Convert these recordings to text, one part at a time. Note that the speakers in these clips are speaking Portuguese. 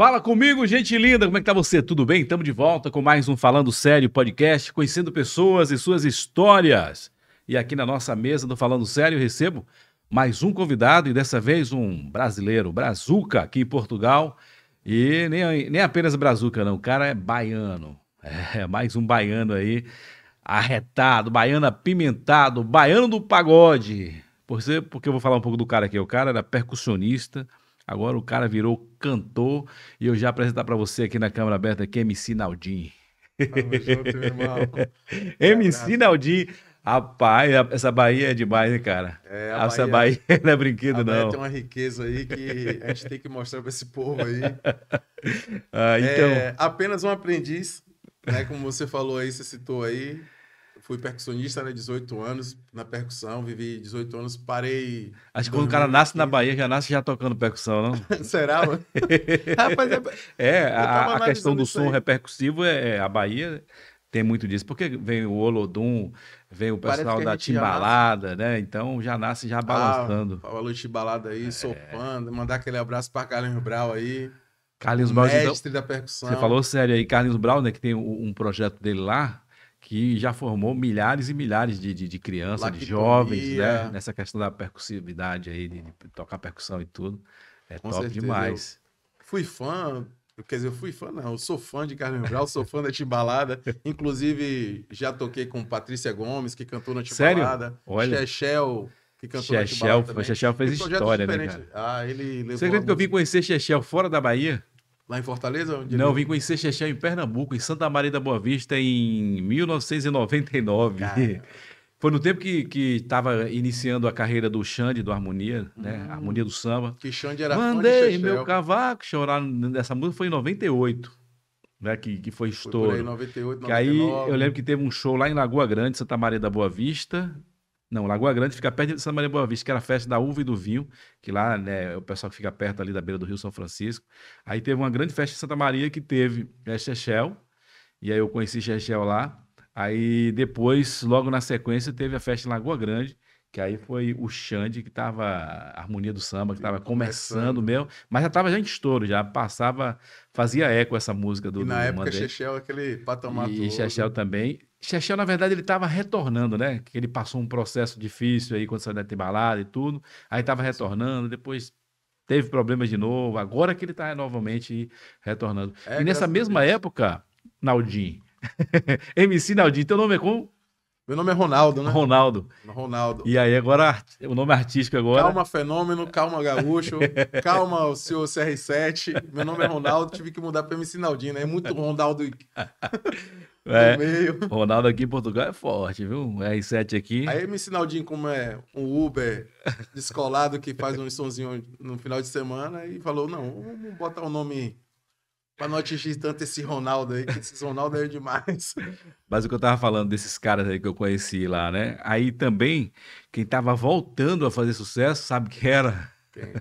Fala comigo, gente linda! Como é que tá você? Tudo bem? Estamos de volta com mais um Falando Sério podcast, conhecendo pessoas e suas histórias. E aqui na nossa mesa do Falando Sério recebo mais um convidado e dessa vez um brasileiro, Brazuca, aqui em Portugal. E nem, nem apenas Brazuca, não, o cara é baiano. É, mais um baiano aí, arretado, baiano apimentado, baiano do pagode. Por ser, porque eu vou falar um pouco do cara aqui. O cara era percussionista, Agora o cara virou cantor e eu já apresentar para você aqui na câmera aberta é MC Naldinho. Tamo junto, irmão. MC Naldinho. Rapaz, essa Bahia é demais, né, cara? É, essa Bahia, Bahia, não é brinquedo, não. tem uma riqueza aí que a gente tem que mostrar para esse povo aí. Ah, então... É, apenas um aprendiz, né? Como você falou aí, você citou aí. Fui percussionista, né? 18 anos na percussão, vivi 18 anos, parei. Acho que quando o cara nasce na Bahia, já nasce já tocando percussão, não? Será, mano? Rapaz, é. é a, a questão do som aí. repercussivo é, é, a Bahia tem muito disso, porque vem o Olodum, vem o pessoal da Timbalada, né? Então já nasce já ah, balançando. Ah, falou Timbalada aí, é. sopando, mandar aquele abraço para Carlinhos Brau aí. Carlinhos Brau, então, mestre então, da percussão. Você falou sério aí, Carlinhos Brau, né? Que tem um, um projeto dele lá que já formou milhares e milhares de, de, de crianças, Lactomia. de jovens, né? Nessa questão da percussividade aí, de, de tocar percussão e tudo. É Com top certeza. demais. fui fã, quer dizer, eu fui fã, não, eu sou fã de Carmen Brau, sou fã da Timbalada. Inclusive, já toquei com Patrícia Gomes, que cantou na Timbalada. Sério? Olha. que cantou na Timbalada. Xexel fez história, né, cara? Ah, ele levou. Você acredita que eu vim conhecer Xexel fora da Bahia? Lá em Fortaleza? Onde Não, ele... vim conhecer Chechel em Pernambuco, em Santa Maria da Boa Vista, em 1999. Cara. Foi no tempo que estava iniciando a carreira do Xande, do Harmonia, né? Hum. Harmonia do Samba. Que Xande era Mandei fã de meu cavaco chorar nessa música, foi em 98. Né, que, que foi estouro. Foi aí, 98, 99. Que aí eu lembro que teve um show lá em Lagoa Grande, Santa Maria da Boa Vista, não, Lagoa Grande fica perto de Santa Maria Boa Vista, que era a festa da uva e do vinho, que lá, né, o pessoal que fica perto ali da beira do Rio São Francisco. Aí teve uma grande festa em Santa Maria que teve é, Chechel, e aí eu conheci Chechel lá. Aí depois, logo na sequência, teve a festa em Lagoa Grande, que aí foi o Xande, que estava a harmonia do samba, que estava começando mesmo, mas já estava já em estouro, já passava, fazia eco essa música do e Na do época, Xexel, é aquele patamar E Xexel também. Chechel, na verdade, ele estava retornando, né? Que ele passou um processo difícil aí quando saiu da Timbalada e tudo. Aí estava retornando, depois teve problemas de novo. Agora que ele está novamente retornando. É, e nessa mesma época, Naldinho, MC Naldinho, teu nome é como? Meu nome é Ronaldo, né? Ronaldo. Ronaldo. E aí, agora, o nome artístico agora. Calma, fenômeno, calma, gaúcho. calma, o senhor CR7. Meu nome é Ronaldo, tive que mudar para MC Naldinho, né? É muito Ronaldo. É, meio. Ronaldo aqui em Portugal é forte, viu? R7 aqui. Aí me Sinaldinho, como é um Uber descolado que faz um sonzinho no final de semana e falou: não, vamos botar o um nome para não atingir tanto esse Ronaldo aí, que esse Ronaldo é demais. Mas o que eu tava falando desses caras aí que eu conheci lá, né? Aí também, quem tava voltando a fazer sucesso, sabe que era? Quem?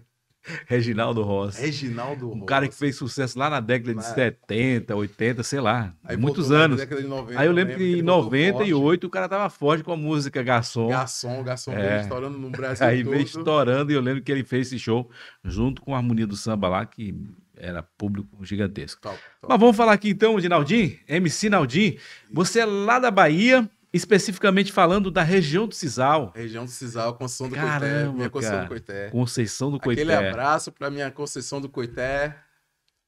Reginaldo Rossi. Reginaldo Rossi. Um cara que fez sucesso lá na década de 70, 80, sei lá. Aí muitos anos. de 90, Aí eu lembro que em 98 forte. o cara tava forte com a música Garçom. Garçom, Garçom é. veio estourando no Brasil Aí todo. veio estourando e eu lembro que ele fez esse show junto com a Harmonia do Samba lá, que era público gigantesco. Top, top. Mas vamos falar aqui então Ginaldinho, MC Naldinho. Você é lá da Bahia especificamente falando da região do Cisal. Região do Cisal, Conceição do Caramba, Coité. Minha Conceição cara. do Coité. Conceição do Coité. Aquele abraço para minha Conceição do Coité,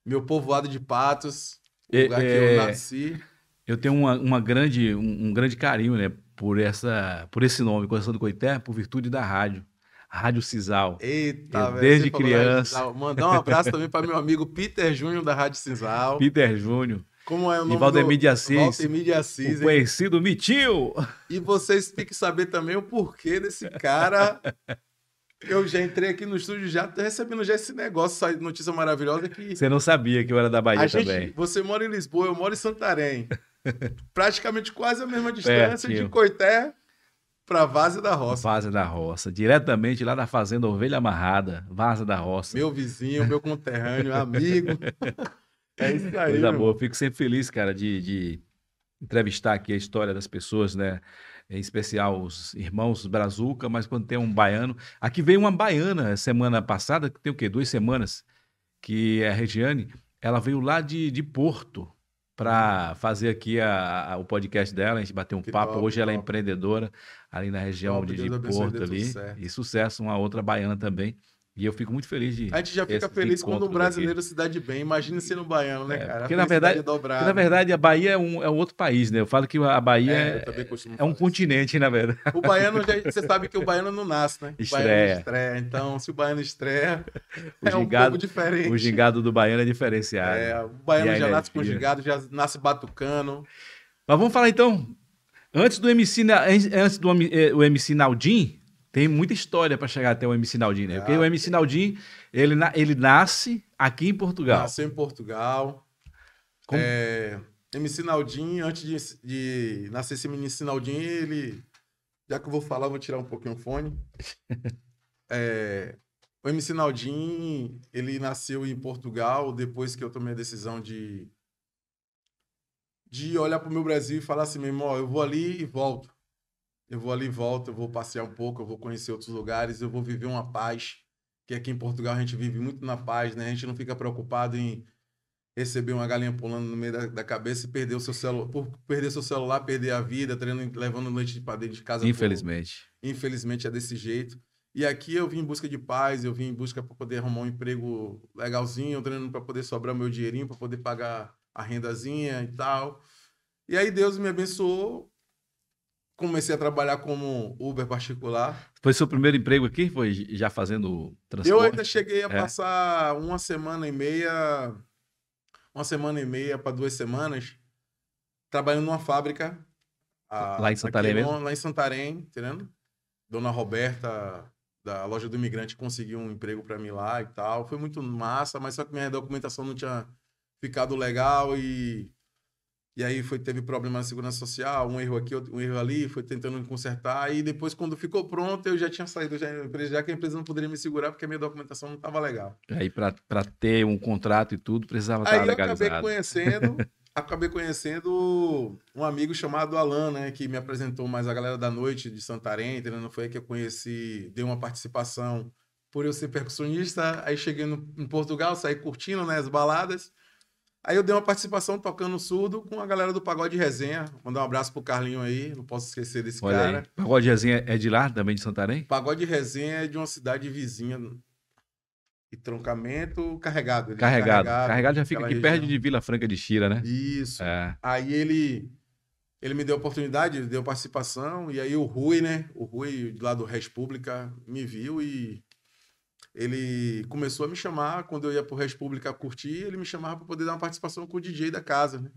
meu povoado de Patos, o é, lugar que eu é. nasci. Eu tenho uma, uma grande, um, um, grande carinho, né, por, essa, por esse nome, Conceição do Coité, por virtude da rádio. Rádio Cisal. Eita, velho. Desde criança. Mandar um abraço também para meu amigo Peter Júnior da Rádio Cisal. Peter Júnior. Como é o nome? Valdemir do... de Assis. Valdemir de Assis. O conhecido Mitil. E vocês têm que saber também o porquê desse cara. Eu já entrei aqui no estúdio, já recebendo já esse negócio, essa notícia maravilhosa que. Você não sabia que eu era da Bahia também. Você mora em Lisboa, eu moro em Santarém. Praticamente quase a mesma distância Pertinho. de Coité para Vaza da Roça. Vaza da Roça, diretamente lá da fazenda Ovelha Amarrada, Vaza da Roça. Meu vizinho, meu conterrâneo, amigo. É isso aí. Coisa boa. Fico sempre feliz, cara, de, de entrevistar aqui a história das pessoas, né? Em especial os irmãos Brazuca, mas quando tem um baiano. Aqui veio uma baiana semana passada, que tem o quê? Duas semanas, que é a Regiane. Ela veio lá de, de Porto para fazer aqui a, a, o podcast dela. A gente bateu um que papo. Top, Hoje top. ela é empreendedora ali na região top, de, de Porto ali. Sucesso. É. E sucesso, uma outra baiana também. E eu fico muito feliz de. A gente já fica feliz quando um brasileiro daqui. se dá de bem. Imagina sendo baiano, né, é, cara? Porque na, verdade, é porque na verdade, a Bahia é um, é um outro país, né? Eu falo que a Bahia é, é, é um continente, na verdade. O baiano, já, você sabe que o baiano não nasce, né? Estreia. estreia. Então, se o baiano estreia, o é gingado, um pouco diferente. O gingado do baiano é diferenciado. É, o baiano já né, nasce com gingado, já nasce batucano. Mas vamos falar então. Antes do MC, antes do eh, o MC Naldinho, tem muita história para chegar até o MC Naldinho, né? Ah, Porque o MC Naldinho, ele, ele nasce aqui em Portugal. Nasceu em Portugal. Como? É, MC Naldinho, antes de, de nascer esse MC Naldinho, ele... Já que eu vou falar, vou tirar um pouquinho o fone. é, o MC Naldinho, ele nasceu em Portugal depois que eu tomei a decisão de de olhar para o meu Brasil e falar assim, meu irmão, eu vou ali e volto eu vou ali e volto, eu vou passear um pouco, eu vou conhecer outros lugares, eu vou viver uma paz, que aqui em Portugal a gente vive muito na paz, né? A gente não fica preocupado em receber uma galinha pulando no meio da, da cabeça e perder o seu celular, por perder seu celular, perder a vida, treinando, levando noite para dentro de casa. Infelizmente. Por... Infelizmente é desse jeito. E aqui eu vim em busca de paz, eu vim em busca para poder arrumar um emprego legalzinho, treinando para poder sobrar meu dinheirinho, para poder pagar a rendazinha e tal. E aí Deus me abençoou comecei a trabalhar como Uber particular. Foi seu primeiro emprego aqui? Foi já fazendo transporte? Eu ainda cheguei a é. passar uma semana e meia, uma semana e meia para duas semanas, trabalhando numa fábrica. A, lá em Santarém aqui, mesmo? Lá em Santarém, entendeu Dona Roberta, da loja do imigrante, conseguiu um emprego para mim lá e tal. Foi muito massa, mas só que minha documentação não tinha ficado legal e e aí foi, teve problema na segurança social, um erro aqui, um erro ali, foi tentando consertar. E depois, quando ficou pronto, eu já tinha saído já da empresa, já que a empresa não poderia me segurar porque a minha documentação não estava legal. E aí, para ter um contrato e tudo, precisava aí estar tá legalizado. Aí eu acabei conhecendo, acabei conhecendo um amigo chamado Alan, né? Que me apresentou mais a galera da noite de Santarém, entendeu? Foi aí que eu conheci, dei uma participação por eu ser percussionista. Aí cheguei no, em Portugal, saí curtindo né, as baladas. Aí eu dei uma participação tocando surdo com a galera do Pagode Resenha. Mandar um abraço pro Carlinho aí, não posso esquecer desse Olha cara. Aí. Pagode Resenha é de lá, também de Santarém? Pagode Resenha é de uma cidade vizinha. E troncamento carregado. carregado. carregado. Carregado já fica aqui região. perto de Vila Franca de Xira, né? Isso. É. Aí ele ele me deu oportunidade, deu participação, e aí o Rui, né? O Rui, lá do República, me viu e ele começou a me chamar quando eu ia pro o Pública curtir, ele me chamava para poder dar uma participação com o DJ da casa, né?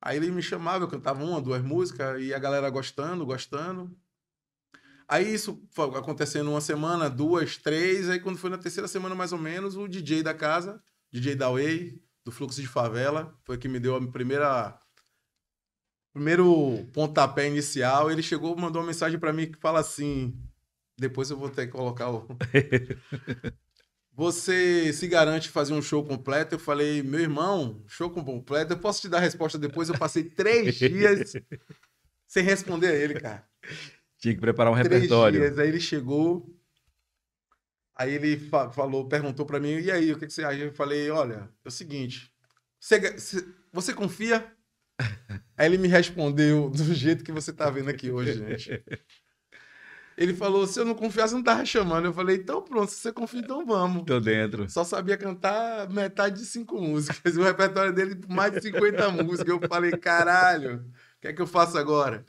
Aí ele me chamava, eu cantava uma, duas músicas e a galera gostando, gostando. Aí isso foi acontecendo uma semana, duas, três, aí quando foi na terceira semana mais ou menos, o DJ da casa, DJ da Way, do Fluxo de Favela, foi que me deu a primeira primeiro pontapé inicial, ele chegou, mandou uma mensagem para mim que fala assim: depois eu vou ter que colocar o. Você se garante fazer um show completo? Eu falei, meu irmão, show completo. Eu posso te dar a resposta depois. Eu passei três dias sem responder a ele, cara. Tinha que preparar um três repertório. Dias. Aí ele chegou, aí ele fa falou, perguntou para mim, e aí, o que, que você acha? Eu falei, olha, é o seguinte, você, você confia? Aí ele me respondeu do jeito que você tá vendo aqui hoje, gente. Ele falou: se eu não confiasse, eu não tava chamando. Eu falei: então pronto, se você confia, então vamos. Tô dentro. Só sabia cantar metade de cinco músicas. O repertório dele, mais de 50 músicas. Eu falei: caralho, o que é que eu faço agora?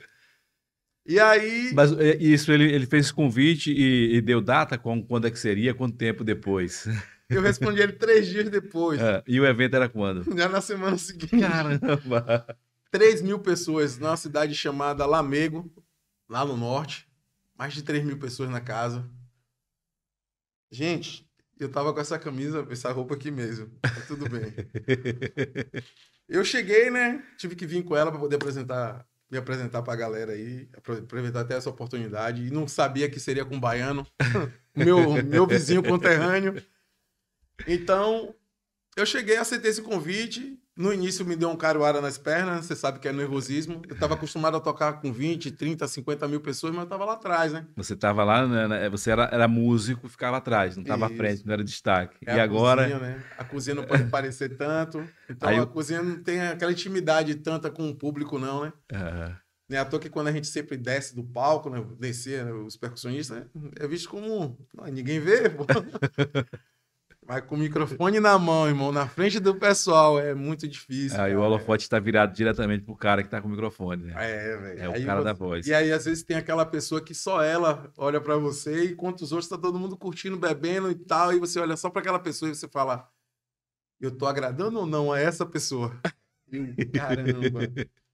E aí. Mas é, isso, ele, ele fez esse convite e, e deu data? Com, quando é que seria? Quanto tempo depois? Eu respondi ele três dias depois. É, e o evento era quando? Já na semana seguinte. Caramba! 3 mil pessoas numa cidade chamada Lamego, lá no norte mais de 3 mil pessoas na casa. Gente, eu tava com essa camisa, essa roupa aqui mesmo. Tá tudo bem. eu cheguei, né? Tive que vir com ela para poder apresentar, me apresentar pra galera aí, aproveitar até essa oportunidade. E não sabia que seria com o baiano, meu, meu vizinho conterrâneo. Então, eu cheguei, aceitei esse convite no início me deu um caruara nas pernas, você sabe que é nervosismo. Eu estava acostumado a tocar com 20, 30, 50 mil pessoas, mas eu estava lá atrás, né? Você estava lá, né, né? você era, era músico, ficava atrás, não estava à frente, não era destaque. É e agora. Cozinha, né? A cozinha não pode parecer tanto. Então Aí a eu... cozinha não tem aquela intimidade tanta com o público, não, né? Uhum. Né, à toa que quando a gente sempre desce do palco, né, descer, né, os percussionistas, é visto como. ninguém vê, Mas com o microfone na mão, irmão, na frente do pessoal, é muito difícil. Aí cara, o holofote está virado diretamente pro cara que tá com o microfone, né? É, velho. É o aí cara você... da voz. E aí, às vezes, tem aquela pessoa que só ela olha para você, e enquanto os outros tá todo mundo curtindo, bebendo e tal, e você olha só para aquela pessoa e você fala: Eu tô agradando ou não a essa pessoa? caramba.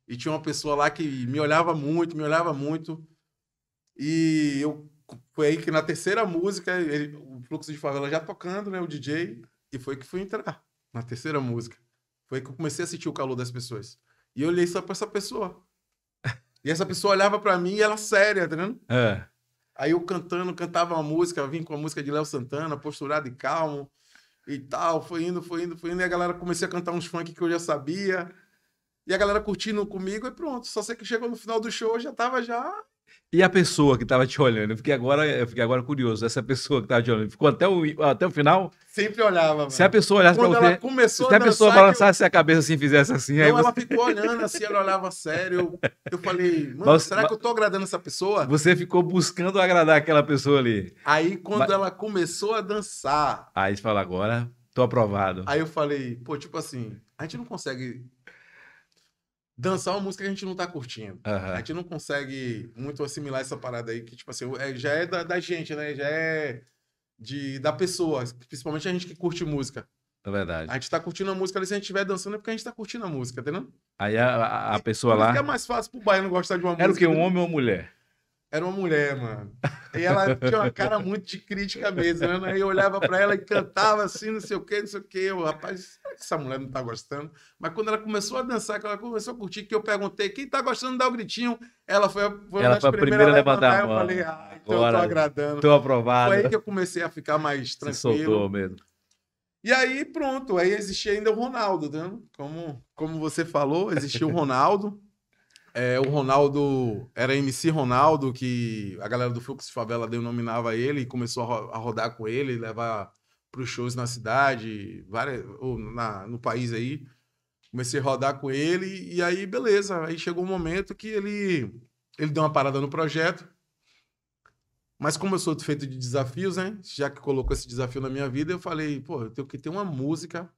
e tinha uma pessoa lá que me olhava muito, me olhava muito. E eu foi aí que na terceira música ele, Fluxo de Favela já tocando, né? O DJ. E foi que fui entrar na terceira música. Foi que eu comecei a sentir o calor das pessoas. E eu olhei só pra essa pessoa. E essa pessoa olhava para mim e ela séria, tá vendo? É. Aí eu cantando, cantava uma música, vim com a música de Léo Santana, posturado e calmo e tal. Foi indo, foi indo, foi indo. E a galera comecei a cantar uns funk que eu já sabia. E a galera curtindo comigo e pronto. Só sei que chegou no final do show, eu já tava já e a pessoa que estava te olhando? Eu fiquei agora, eu fiquei agora curioso. Essa pessoa que tava te olhando, ficou até o, até o final? Sempre olhava, mano. Se a pessoa olhasse para você, começou se a, a pessoa balançasse eu... a cabeça assim, fizesse assim... Não, aí você... ela ficou olhando assim, ela olhava sério. Eu, eu falei, mano, mas, será mas... que eu tô agradando essa pessoa? Você ficou buscando agradar aquela pessoa ali. Aí, quando mas... ela começou a dançar... Aí você fala, agora, tô aprovado. Aí eu falei, pô, tipo assim, a gente não consegue dançar uma música que a gente não tá curtindo. Uhum. A gente não consegue muito assimilar essa parada aí, que, tipo assim, é, já é da, da, gente, né? Já é de, da pessoa, principalmente a gente que curte música. É verdade. A gente tá curtindo a música ali, se a gente estiver dançando é porque a gente tá curtindo a música, entendeu? Aí a, a, a pessoa lá... É mais fácil pro baiano gostar de uma Era música. Era o que, um homem ou uma mulher? Era uma mulher, mano. E ela tinha uma cara muito de crítica mesmo, né? Aí eu olhava pra ela e cantava assim, não sei o quê, não sei o quê. O rapaz que essa mulher não tá gostando? Mas quando ela começou a dançar, que ela começou a curtir, que eu perguntei quem tá gostando, dá o um gritinho. Ela foi, foi ela foi a primeira a levantar, levantar a mão. Eu falei, ah, então eu tô agradando. Tô aprovado. Foi aí que eu comecei a ficar mais tranquilo. Se soltou mesmo. E aí, pronto, aí existia ainda o Ronaldo, né? Como, como você falou, existia o Ronaldo. É, o Ronaldo era MC Ronaldo, que a galera do Fluxo de Favela denominava ele e começou a, rodar com ele, levar para os shows na cidade, várias, ou na, no país aí. Comecei a rodar com ele e aí, beleza. Aí chegou um momento que ele, ele deu uma parada no projeto. Mas como eu sou feito de desafios, né? Já que colocou esse desafio na minha vida, eu falei, pô, eu tenho que ter uma música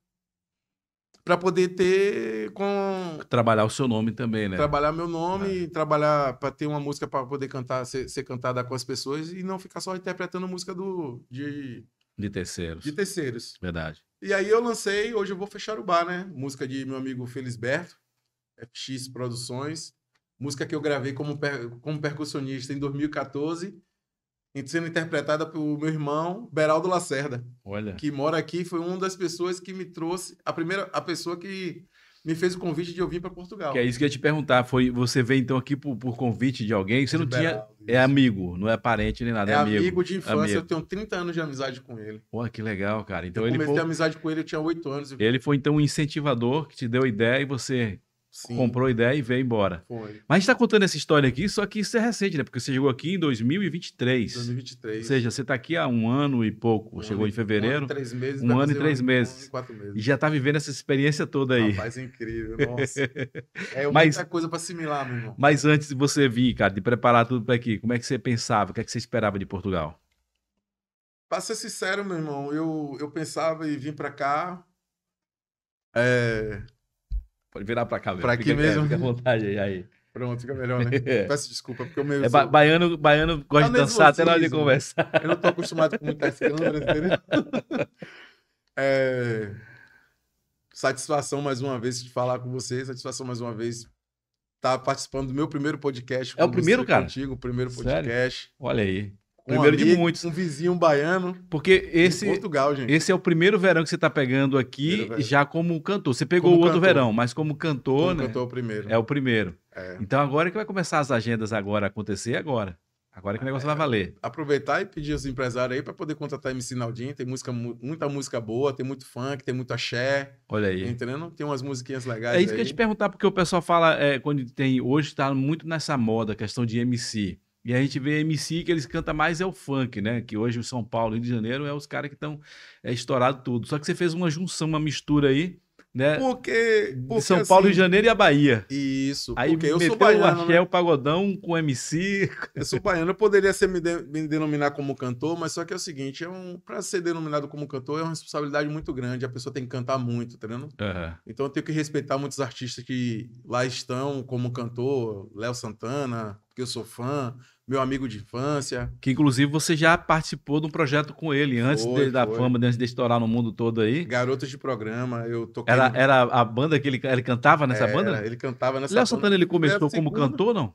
para poder ter com trabalhar o seu nome também, né? Trabalhar meu nome, é. trabalhar para ter uma música para poder cantar, ser, ser, cantada com as pessoas e não ficar só interpretando música do de de terceiros. De terceiros. Verdade. E aí eu lancei, hoje eu vou fechar o bar, né? Música de meu amigo Felisberto, FX Produções. Música que eu gravei como, per como percussionista em 2014, sendo interpretada pelo meu irmão Beraldo Lacerda. Olha. Que mora aqui, foi uma das pessoas que me trouxe, a primeira a pessoa que me fez o convite de eu vir para Portugal. Que é isso que eu ia te perguntar. Foi, você veio então aqui por, por convite de alguém? Você não tinha. É isso. É amigo, não é parente nem nada. É, é amigo, amigo de infância. Amigo. Eu tenho 30 anos de amizade com ele. Pô, que legal, cara. Então eu ele comecei foi... amizade com ele, eu tinha 8 anos. E... Ele foi então um incentivador que te deu a ideia e você Sim. comprou ideia e veio embora. Foi. Mas a gente está contando essa história aqui, só que isso é recente, né? Porque você chegou aqui em 2023. 2023. Ou seja, você está aqui há um ano e pouco. Um chegou ano, em fevereiro. Um ano e três meses. Um ano e três um meses. Um e quatro meses. E já está vivendo essa experiência toda aí. Rapaz, é incrível. Nossa. é mas, muita coisa para assimilar, meu irmão. Mas antes de você vir, cara, de preparar tudo para aqui, como é que você pensava? O que é que você esperava de Portugal? Para ser sincero, meu irmão, eu, eu pensava em vir para cá... É, Pode virar pra cá mesmo. Pra aqui fica, mesmo. É, fica à vontade aí. Pronto, fica melhor, né? É. Peço desculpa, porque eu meio É, baiano, baiano gosta tá de dançar até na hora de conversar. Eu não tô acostumado com muitas câmeras, entendeu? É... Satisfação mais uma vez de falar com você, satisfação mais uma vez estar tá participando do meu primeiro podcast. É o primeiro, você, cara? Contigo, o primeiro podcast. Sério? Olha aí primeiro amigo, de muitos. Um vizinho baiano. Porque esse. Portugal, gente. Esse é o primeiro verão que você está pegando aqui, já como cantor. Você pegou como o outro cantor. verão, mas como cantor, como né? Cantor o primeiro. É o primeiro. É. Então agora é que vai começar as agendas agora acontecer é agora. Agora que o é, negócio é, vai valer. Aproveitar e pedir aos empresários aí para poder contratar MC Naldinho. Tem música, muita música boa, tem muito funk, tem muito axé. Olha aí. Entendendo? Tem umas musiquinhas legais. É isso aí. que eu ia te perguntar, porque o pessoal fala, é, quando tem. Hoje está muito nessa moda, questão de MC. E a gente vê MC que eles cantam mais é o funk, né? Que hoje o São Paulo e Rio de Janeiro é os caras que estão é, estourado tudo. Só que você fez uma junção, uma mistura aí, né? Porque, porque São Paulo, assim, Rio de assim Janeiro e a Bahia. Isso. Aí porque eu sou baiano, o né? axé, o pagodão com o MC. Eu sou baiano, eu poderia ser me, de, me, denominar como cantor, mas só que é o seguinte, é um para ser denominado como cantor é uma responsabilidade muito grande, a pessoa tem que cantar muito, tá vendo? Uhum. Então eu tenho que respeitar muitos artistas que lá estão como cantor, Léo Santana, que eu sou fã, meu amigo de infância. Que inclusive você já participou de um projeto com ele antes foi, de, da foi. fama, antes de estourar no mundo todo aí. Garotas de programa, eu toquei. Era, no... era a banda que ele, ele cantava nessa era, é, banda? Ele cantava nessa Léo banda. Santana ele começou como cantor, não?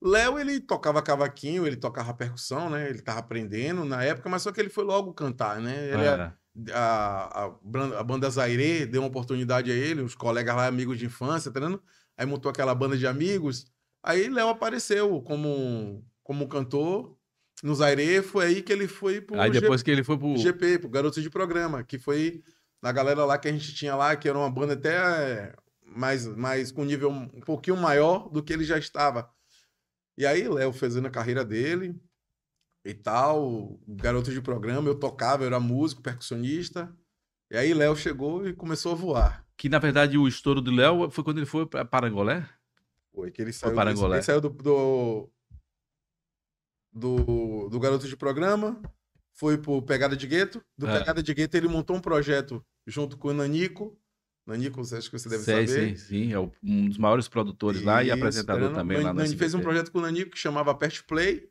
Léo, ele tocava cavaquinho, ele tocava percussão, né? Ele tava aprendendo na época, mas só que ele foi logo cantar, né? Ele ah, é era. A, a, a banda Zaire deu uma oportunidade a ele, os colegas lá, amigos de infância, treinando. Tá aí montou aquela banda de amigos. Aí Léo apareceu como como cantor no Zaire, foi aí que ele foi pro Aí depois G... que ele foi pro GP, pro Garoto de Programa, que foi na galera lá que a gente tinha lá, que era uma banda até eh, mais mais com nível um pouquinho maior do que ele já estava. E aí Léo fazendo a carreira dele e tal, garoto de Programa, eu tocava, eu era músico, percussionista. E aí Léo chegou e começou a voar. Que na verdade o estouro do Léo foi quando ele foi para Parangolé? Foi que ele saiu, ele saiu do, do, do, do Garoto de Programa, foi pro Pegada de Gueto. Do é. Pegada de Gueto ele montou um projeto junto com o Nanico. Nanico, acha que você deve sei, saber. Sim, sim, é um dos maiores produtores lá e apresentador também Nani, lá no fez um projeto com o Nanico que chamava Pert Play.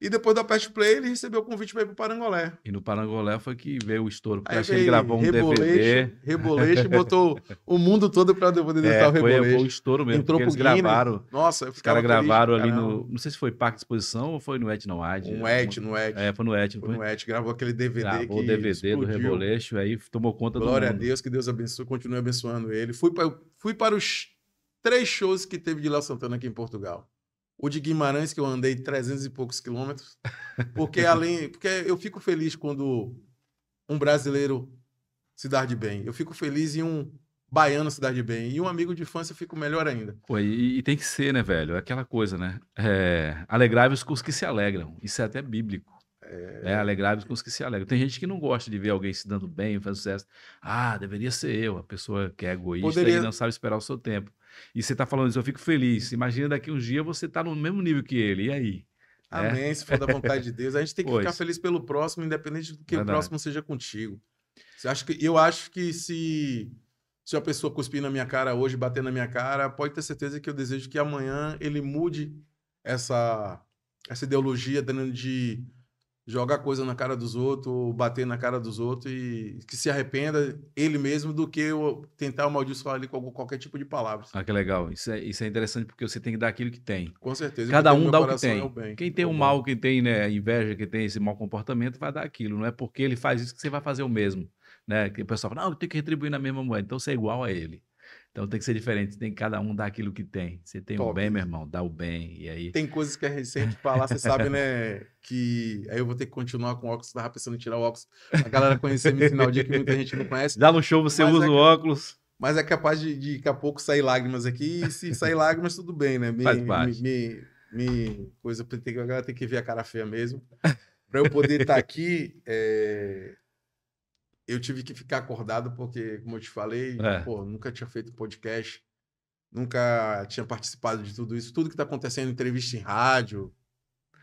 E depois da Aperto Play, ele recebeu o convite para ir para o Parangolé. E no Parangolé foi que veio o estouro. Aí que ele gravou um reboleixo, DVD. Reboleixo, botou o mundo todo para DVD é, tal Reboleixo. Foi o estouro mesmo, Entrou eles Guinness. gravaram. Nossa, Os caras gravaram ali no... Não sei se foi Parque de Exposição ou foi no Et não né? No Et, no Et. É, foi no Et. Foi, foi no Et, gravou aquele DVD gravou que o DVD explodiu. do Reboleixo, aí tomou conta Glória do Glória a Deus, que Deus abençoe, continue abençoando ele. Fui, pra, fui para os três shows que teve de Léo Santana aqui em Portugal o de Guimarães, que eu andei 300 e poucos quilômetros. Porque além. Porque eu fico feliz quando um brasileiro se dar de bem. Eu fico feliz em um baiano se dar de bem. E um amigo de infância eu fico melhor ainda. Pô, e, e tem que ser, né, velho? É aquela coisa, né? É, alegráveis com os que se alegram. Isso é até bíblico. É, é alegráveis com os que se alegram. Tem gente que não gosta de ver alguém se dando bem, fazendo sucesso. Ah, deveria ser eu. A pessoa que é egoísta Poderia... e não sabe esperar o seu tempo. E você está falando isso, eu fico feliz. Imagina daqui um dia você está no mesmo nível que ele. E aí? Né? Amém, é? se for da vontade de Deus. A gente tem que pois. ficar feliz pelo próximo, independente do que Verdade. o próximo seja contigo. Eu acho que, eu acho que se, se uma pessoa cuspir na minha cara hoje, bater na minha cara, pode ter certeza que eu desejo que amanhã ele mude essa, essa ideologia de jogar coisa na cara dos outros, bater na cara dos outros e que se arrependa ele mesmo do que eu tentar amaldiçoar ele com qualquer tipo de palavras. Ah, que legal. Isso é, isso é interessante porque você tem que dar aquilo que tem. Com certeza. Cada um dá o que tem. É o bem, quem tem é o, o mal, quem tem né, inveja, quem tem esse mau comportamento, vai dar aquilo. Não é porque ele faz isso que você vai fazer o mesmo. Né? Que o pessoal fala, não, eu tenho que retribuir na mesma moeda. Então você é igual a ele. Então tem que ser diferente, tem que cada um dar aquilo que tem. Você tem Top. o bem, meu irmão, dá o bem. E aí. Tem coisas que é recente falar, você sabe, né? Que aí eu vou ter que continuar com o óculos, tava pensando em tirar o óculos. A galera conhecer me final dia que muita gente não conhece. Dá no show, você usa é... o óculos. Mas é capaz de, de daqui a pouco sair lágrimas aqui, e se sair lágrimas, tudo bem, né? Me, Faz parte. Me, me, me coisa, a galera tem que ver a cara feia mesmo. Para eu poder estar tá aqui. É eu tive que ficar acordado porque, como eu te falei, é. pô, nunca tinha feito podcast, nunca tinha participado de tudo isso, tudo que está acontecendo, entrevista em rádio.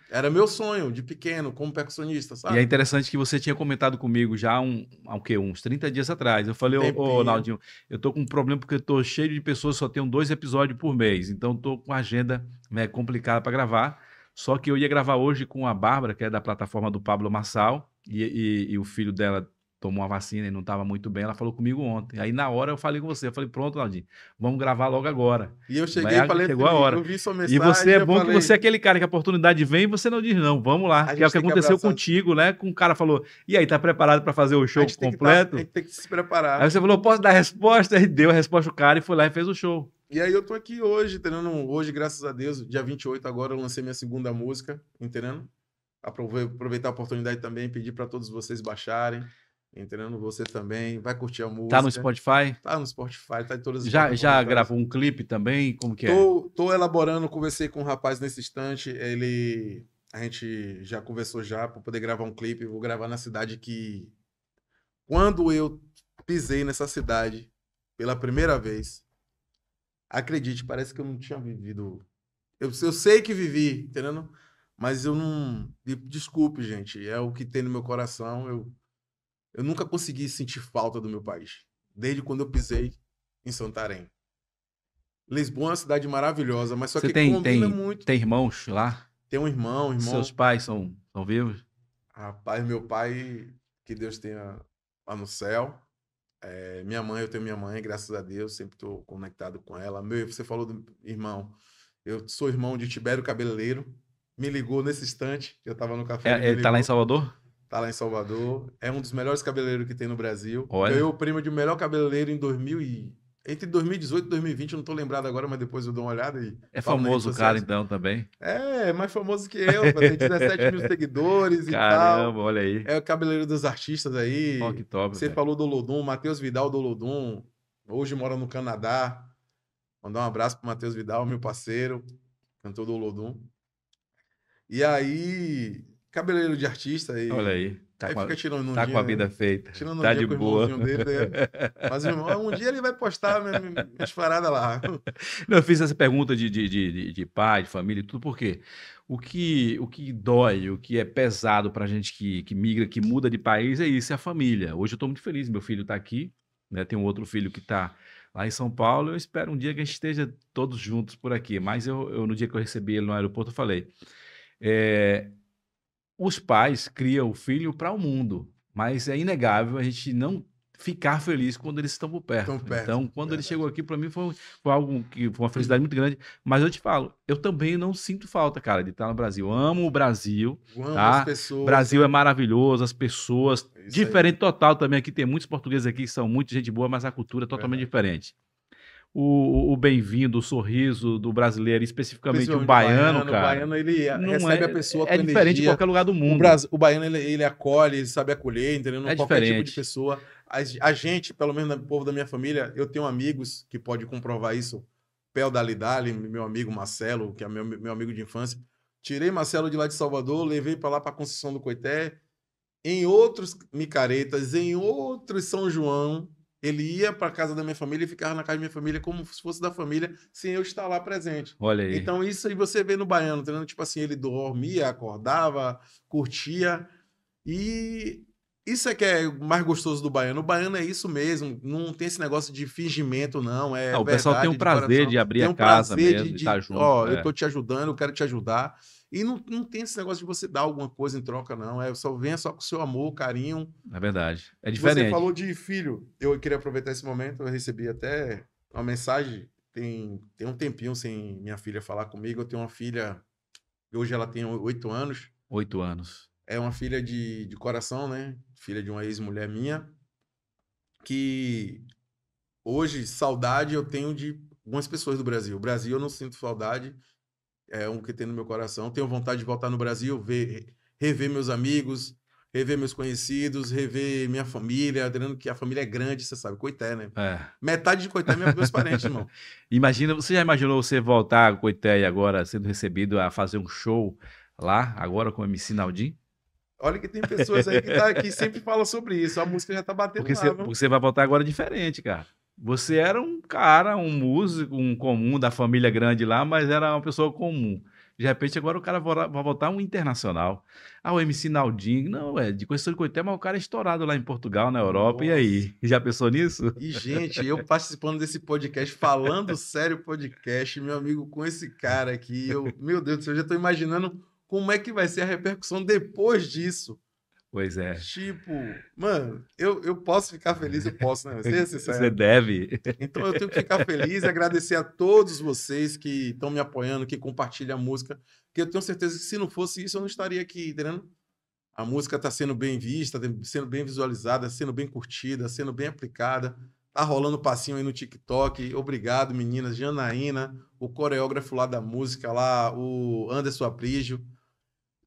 Era meu sonho de pequeno, como percussionista, sabe? E é interessante que você tinha comentado comigo já há um, um, uns 30 dias atrás. Eu falei, ô, ô Naldinho, eu tô com um problema porque eu tô cheio de pessoas, só tenho dois episódios por mês. Então tô com a agenda né, complicada para gravar. Só que eu ia gravar hoje com a Bárbara, que é da plataforma do Pablo Marçal, e, e, e o filho dela tomou uma vacina e não estava muito bem, ela falou comigo ontem. Aí na hora eu falei com você, eu falei, pronto, Naldinho, vamos gravar logo agora. E eu cheguei e falei, chegou a hora. Mensagem, e você é bom falei... que você é aquele cara que a oportunidade vem e você não diz não, vamos lá. Que é o que aconteceu que contigo, né? Com um cara falou, e aí, tá preparado para fazer o show completo? Tem que, tá, tem que se preparar. Aí você falou, posso dar a resposta? e deu a resposta o cara e foi lá e fez o show. E aí eu tô aqui hoje, treinando hoje, graças a Deus, dia 28 agora eu lancei minha segunda música, entendendo? Aproveitar a oportunidade também, pedir para todos vocês baixarem entrando você também, vai curtir a música. Tá no Spotify? Tá no Spotify, tá em todas as Já, já tá? gravou um clipe também? Como que é? tô, é? Tô elaborando, conversei com um rapaz nesse instante, ele... A gente já conversou já para poder gravar um clipe, vou gravar na cidade que... Quando eu pisei nessa cidade pela primeira vez, acredite, parece que eu não tinha vivido... Eu, eu sei que vivi, entendendo? Mas eu não... Desculpe, gente, é o que tem no meu coração, eu eu nunca consegui sentir falta do meu país, desde quando eu pisei em Santarém. Lisboa é uma cidade maravilhosa, mas só Você que tem, combina tem, muito. Tem irmãos lá? Tem um irmão, irmão. Seus pais são, são vivos? Rapaz, meu pai, que Deus tenha lá no céu. É, minha mãe, eu tenho minha mãe, graças a Deus, sempre estou conectado com ela. Meu, você falou do irmão. Eu sou irmão de Tibério Cabeleiro. Me ligou nesse instante, eu estava no café. É, ele está lá em Salvador? tá lá em Salvador. É um dos melhores cabeleireiros que tem no Brasil. Olha. Ganhou o prêmio de melhor cabeleireiro em 2000 e... Entre 2018 e 2020, eu não tô lembrado agora, mas depois eu dou uma olhada e... É famoso o cara, então, também? É, mais famoso que eu, tem 17 mil seguidores Caramba, e tal. Caramba, olha aí. É o cabeleireiro dos artistas aí. Oh, que top, Você falou do Lodum, Matheus Vidal do Lodum. Hoje mora no Canadá. Mandar um abraço pro Matheus Vidal, meu parceiro, cantor do Lodum. E aí, Cabeleiro de artista Olha aí. Tá aí com fica tirando um Tá dia, com a vida feita. Tirando um tá dia de boa. Dele, né? Mas um dia ele vai postar minhas paradas lá. Não, eu fiz essa pergunta de, de, de, de pai, de família e tudo, porque o que, o que dói, o que é pesado pra gente que, que migra, que muda de país, é isso, é a família. Hoje eu tô muito feliz, meu filho tá aqui, né? Tem um outro filho que tá lá em São Paulo. Eu espero um dia que a gente esteja todos juntos por aqui. Mas eu, eu no dia que eu recebi ele no aeroporto, eu falei. É, os pais criam o filho para o mundo, mas é inegável a gente não ficar feliz quando eles estão por perto. Né? perto então, quando ele chegou aqui, para mim foi, foi, algo que foi uma felicidade muito grande. Mas eu te falo, eu também não sinto falta, cara, de estar no Brasil. amo o Brasil. Eu amo tá? as pessoas. Brasil né? é maravilhoso, as pessoas. É diferente aí. total também aqui. Tem muitos portugueses aqui que são muito gente boa, mas a cultura é totalmente diferente o, o bem-vindo, o sorriso do brasileiro, especificamente o baiano, baiano, cara. O baiano, ele não recebe é, a pessoa É diferente energia. de qualquer lugar do mundo. O, o baiano, ele, ele acolhe, ele sabe acolher, entendeu? Não é qualquer diferente. tipo de pessoa. A, a gente, pelo menos o povo da minha família, eu tenho amigos que pode comprovar isso. Pel Dali Dali, meu amigo Marcelo, que é meu, meu amigo de infância. Tirei Marcelo de lá de Salvador, levei para lá para a Conceição do Coité. Em outros micaretas, em outros São João, ele ia para casa da minha família e ficava na casa da minha família como se fosse da família, sem eu estar lá presente. Olha aí. Então, isso aí você vê no baiano, entendeu? Tá tipo assim, ele dormia, acordava, curtia. E isso é que é mais gostoso do baiano. O baiano é isso mesmo. Não tem esse negócio de fingimento, não. É não, ah, o pessoal tem um prazer de, de abrir tem um a casa mesmo, de, estar tá junto. Ó, é. eu tô te ajudando, eu quero te ajudar. E não, não tem esse negócio de você dar alguma coisa em troca, não. É só venha só com seu amor, carinho. É verdade. É diferente. Você falou de filho. Eu queria aproveitar esse momento. Eu recebi até uma mensagem. Tem, tem um tempinho sem minha filha falar comigo. Eu tenho uma filha. Hoje ela tem oito anos. Oito anos. É uma filha de, de coração, né? Filha de uma ex-mulher minha. Que hoje, saudade eu tenho de algumas pessoas do Brasil. O Brasil eu não sinto saudade é um que tem no meu coração. Tenho vontade de voltar no Brasil, ver, rever meus amigos, rever meus conhecidos, rever minha família. Adriano, que a família é grande, você sabe, Coité, né? É. Metade de Coité é meus parentes, irmão. Imagina, você já imaginou você voltar a Coité e agora sendo recebido a fazer um show lá, agora com o MC Naldin Olha que tem pessoas aí que, tá, que sempre falam sobre isso. A música já tá batendo porque lá. porque você vai voltar agora diferente, cara. Você era um cara, um músico, um comum da família grande lá, mas era uma pessoa comum. De repente, agora o cara vai voltar um internacional. Ah, o MC Naldinho. Não, é de Constituição de Coité, mas o cara é estourado lá em Portugal, na Europa. Nossa. E aí? Já pensou nisso? E, gente, eu participando desse podcast, falando sério podcast, meu amigo, com esse cara aqui. Eu, meu Deus do céu, eu já estou imaginando como é que vai ser a repercussão depois disso. Pois é. Tipo, mano, eu, eu posso ficar feliz, eu posso, né? Você, é você, você deve. Então eu tenho que ficar feliz e agradecer a todos vocês que estão me apoiando, que compartilham a música, porque eu tenho certeza que se não fosse isso, eu não estaria aqui, entendeu A música está sendo bem vista, sendo bem visualizada, sendo bem curtida, sendo bem aplicada. Tá rolando passinho aí no TikTok. Obrigado, meninas. Janaína, o coreógrafo lá da música, lá, o Anderson Aprígio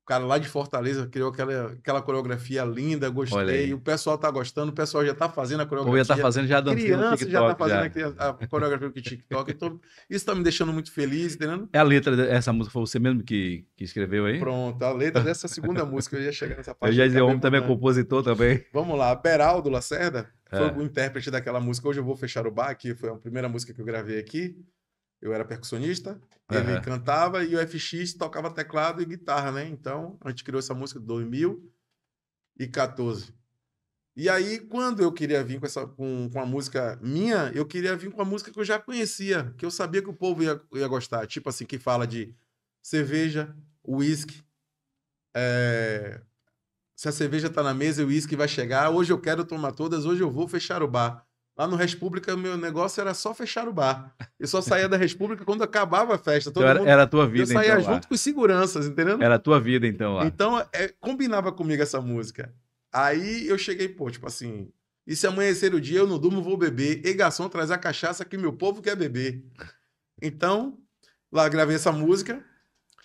cara lá de Fortaleza criou aquela, aquela coreografia linda, gostei. O pessoal tá gostando, o pessoal já tá fazendo a coreografia. Ou já tá fazendo, já dançando Criança TikTok, já tá fazendo já. A, a coreografia do TikTok. Então, isso tá me deixando muito feliz, entendeu? É a letra dessa música, foi você mesmo que, que escreveu aí? Pronto, a letra dessa segunda música, eu ia chegar nessa parte. Eu já disse, o homem também é compositor também. Vamos lá, Beraldo Lacerda é. foi o intérprete daquela música. Hoje eu vou fechar o bar, que foi a primeira música que eu gravei aqui eu era percussionista, ele uhum. cantava e o FX tocava teclado e guitarra, né? Então, a gente criou essa música em 2014. E aí, quando eu queria vir com, essa, com, com a música minha, eu queria vir com a música que eu já conhecia, que eu sabia que o povo ia, ia gostar. Tipo assim, que fala de cerveja, uísque, é... se a cerveja tá na mesa o uísque vai chegar, ah, hoje eu quero tomar todas, hoje eu vou fechar o bar. Lá no República, meu negócio era só fechar o bar. Eu só saía da República quando acabava a festa. Todo então, era, mundo... era a tua vida, Eu saía então, junto lá. com os seguranças, entendeu? Era a tua vida, então, lá. Então, é, combinava comigo essa música. Aí eu cheguei, pô, tipo assim, e se amanhecer o dia eu não durmo, vou beber. E garçom, traz a cachaça que meu povo quer beber. Então, lá gravei essa música,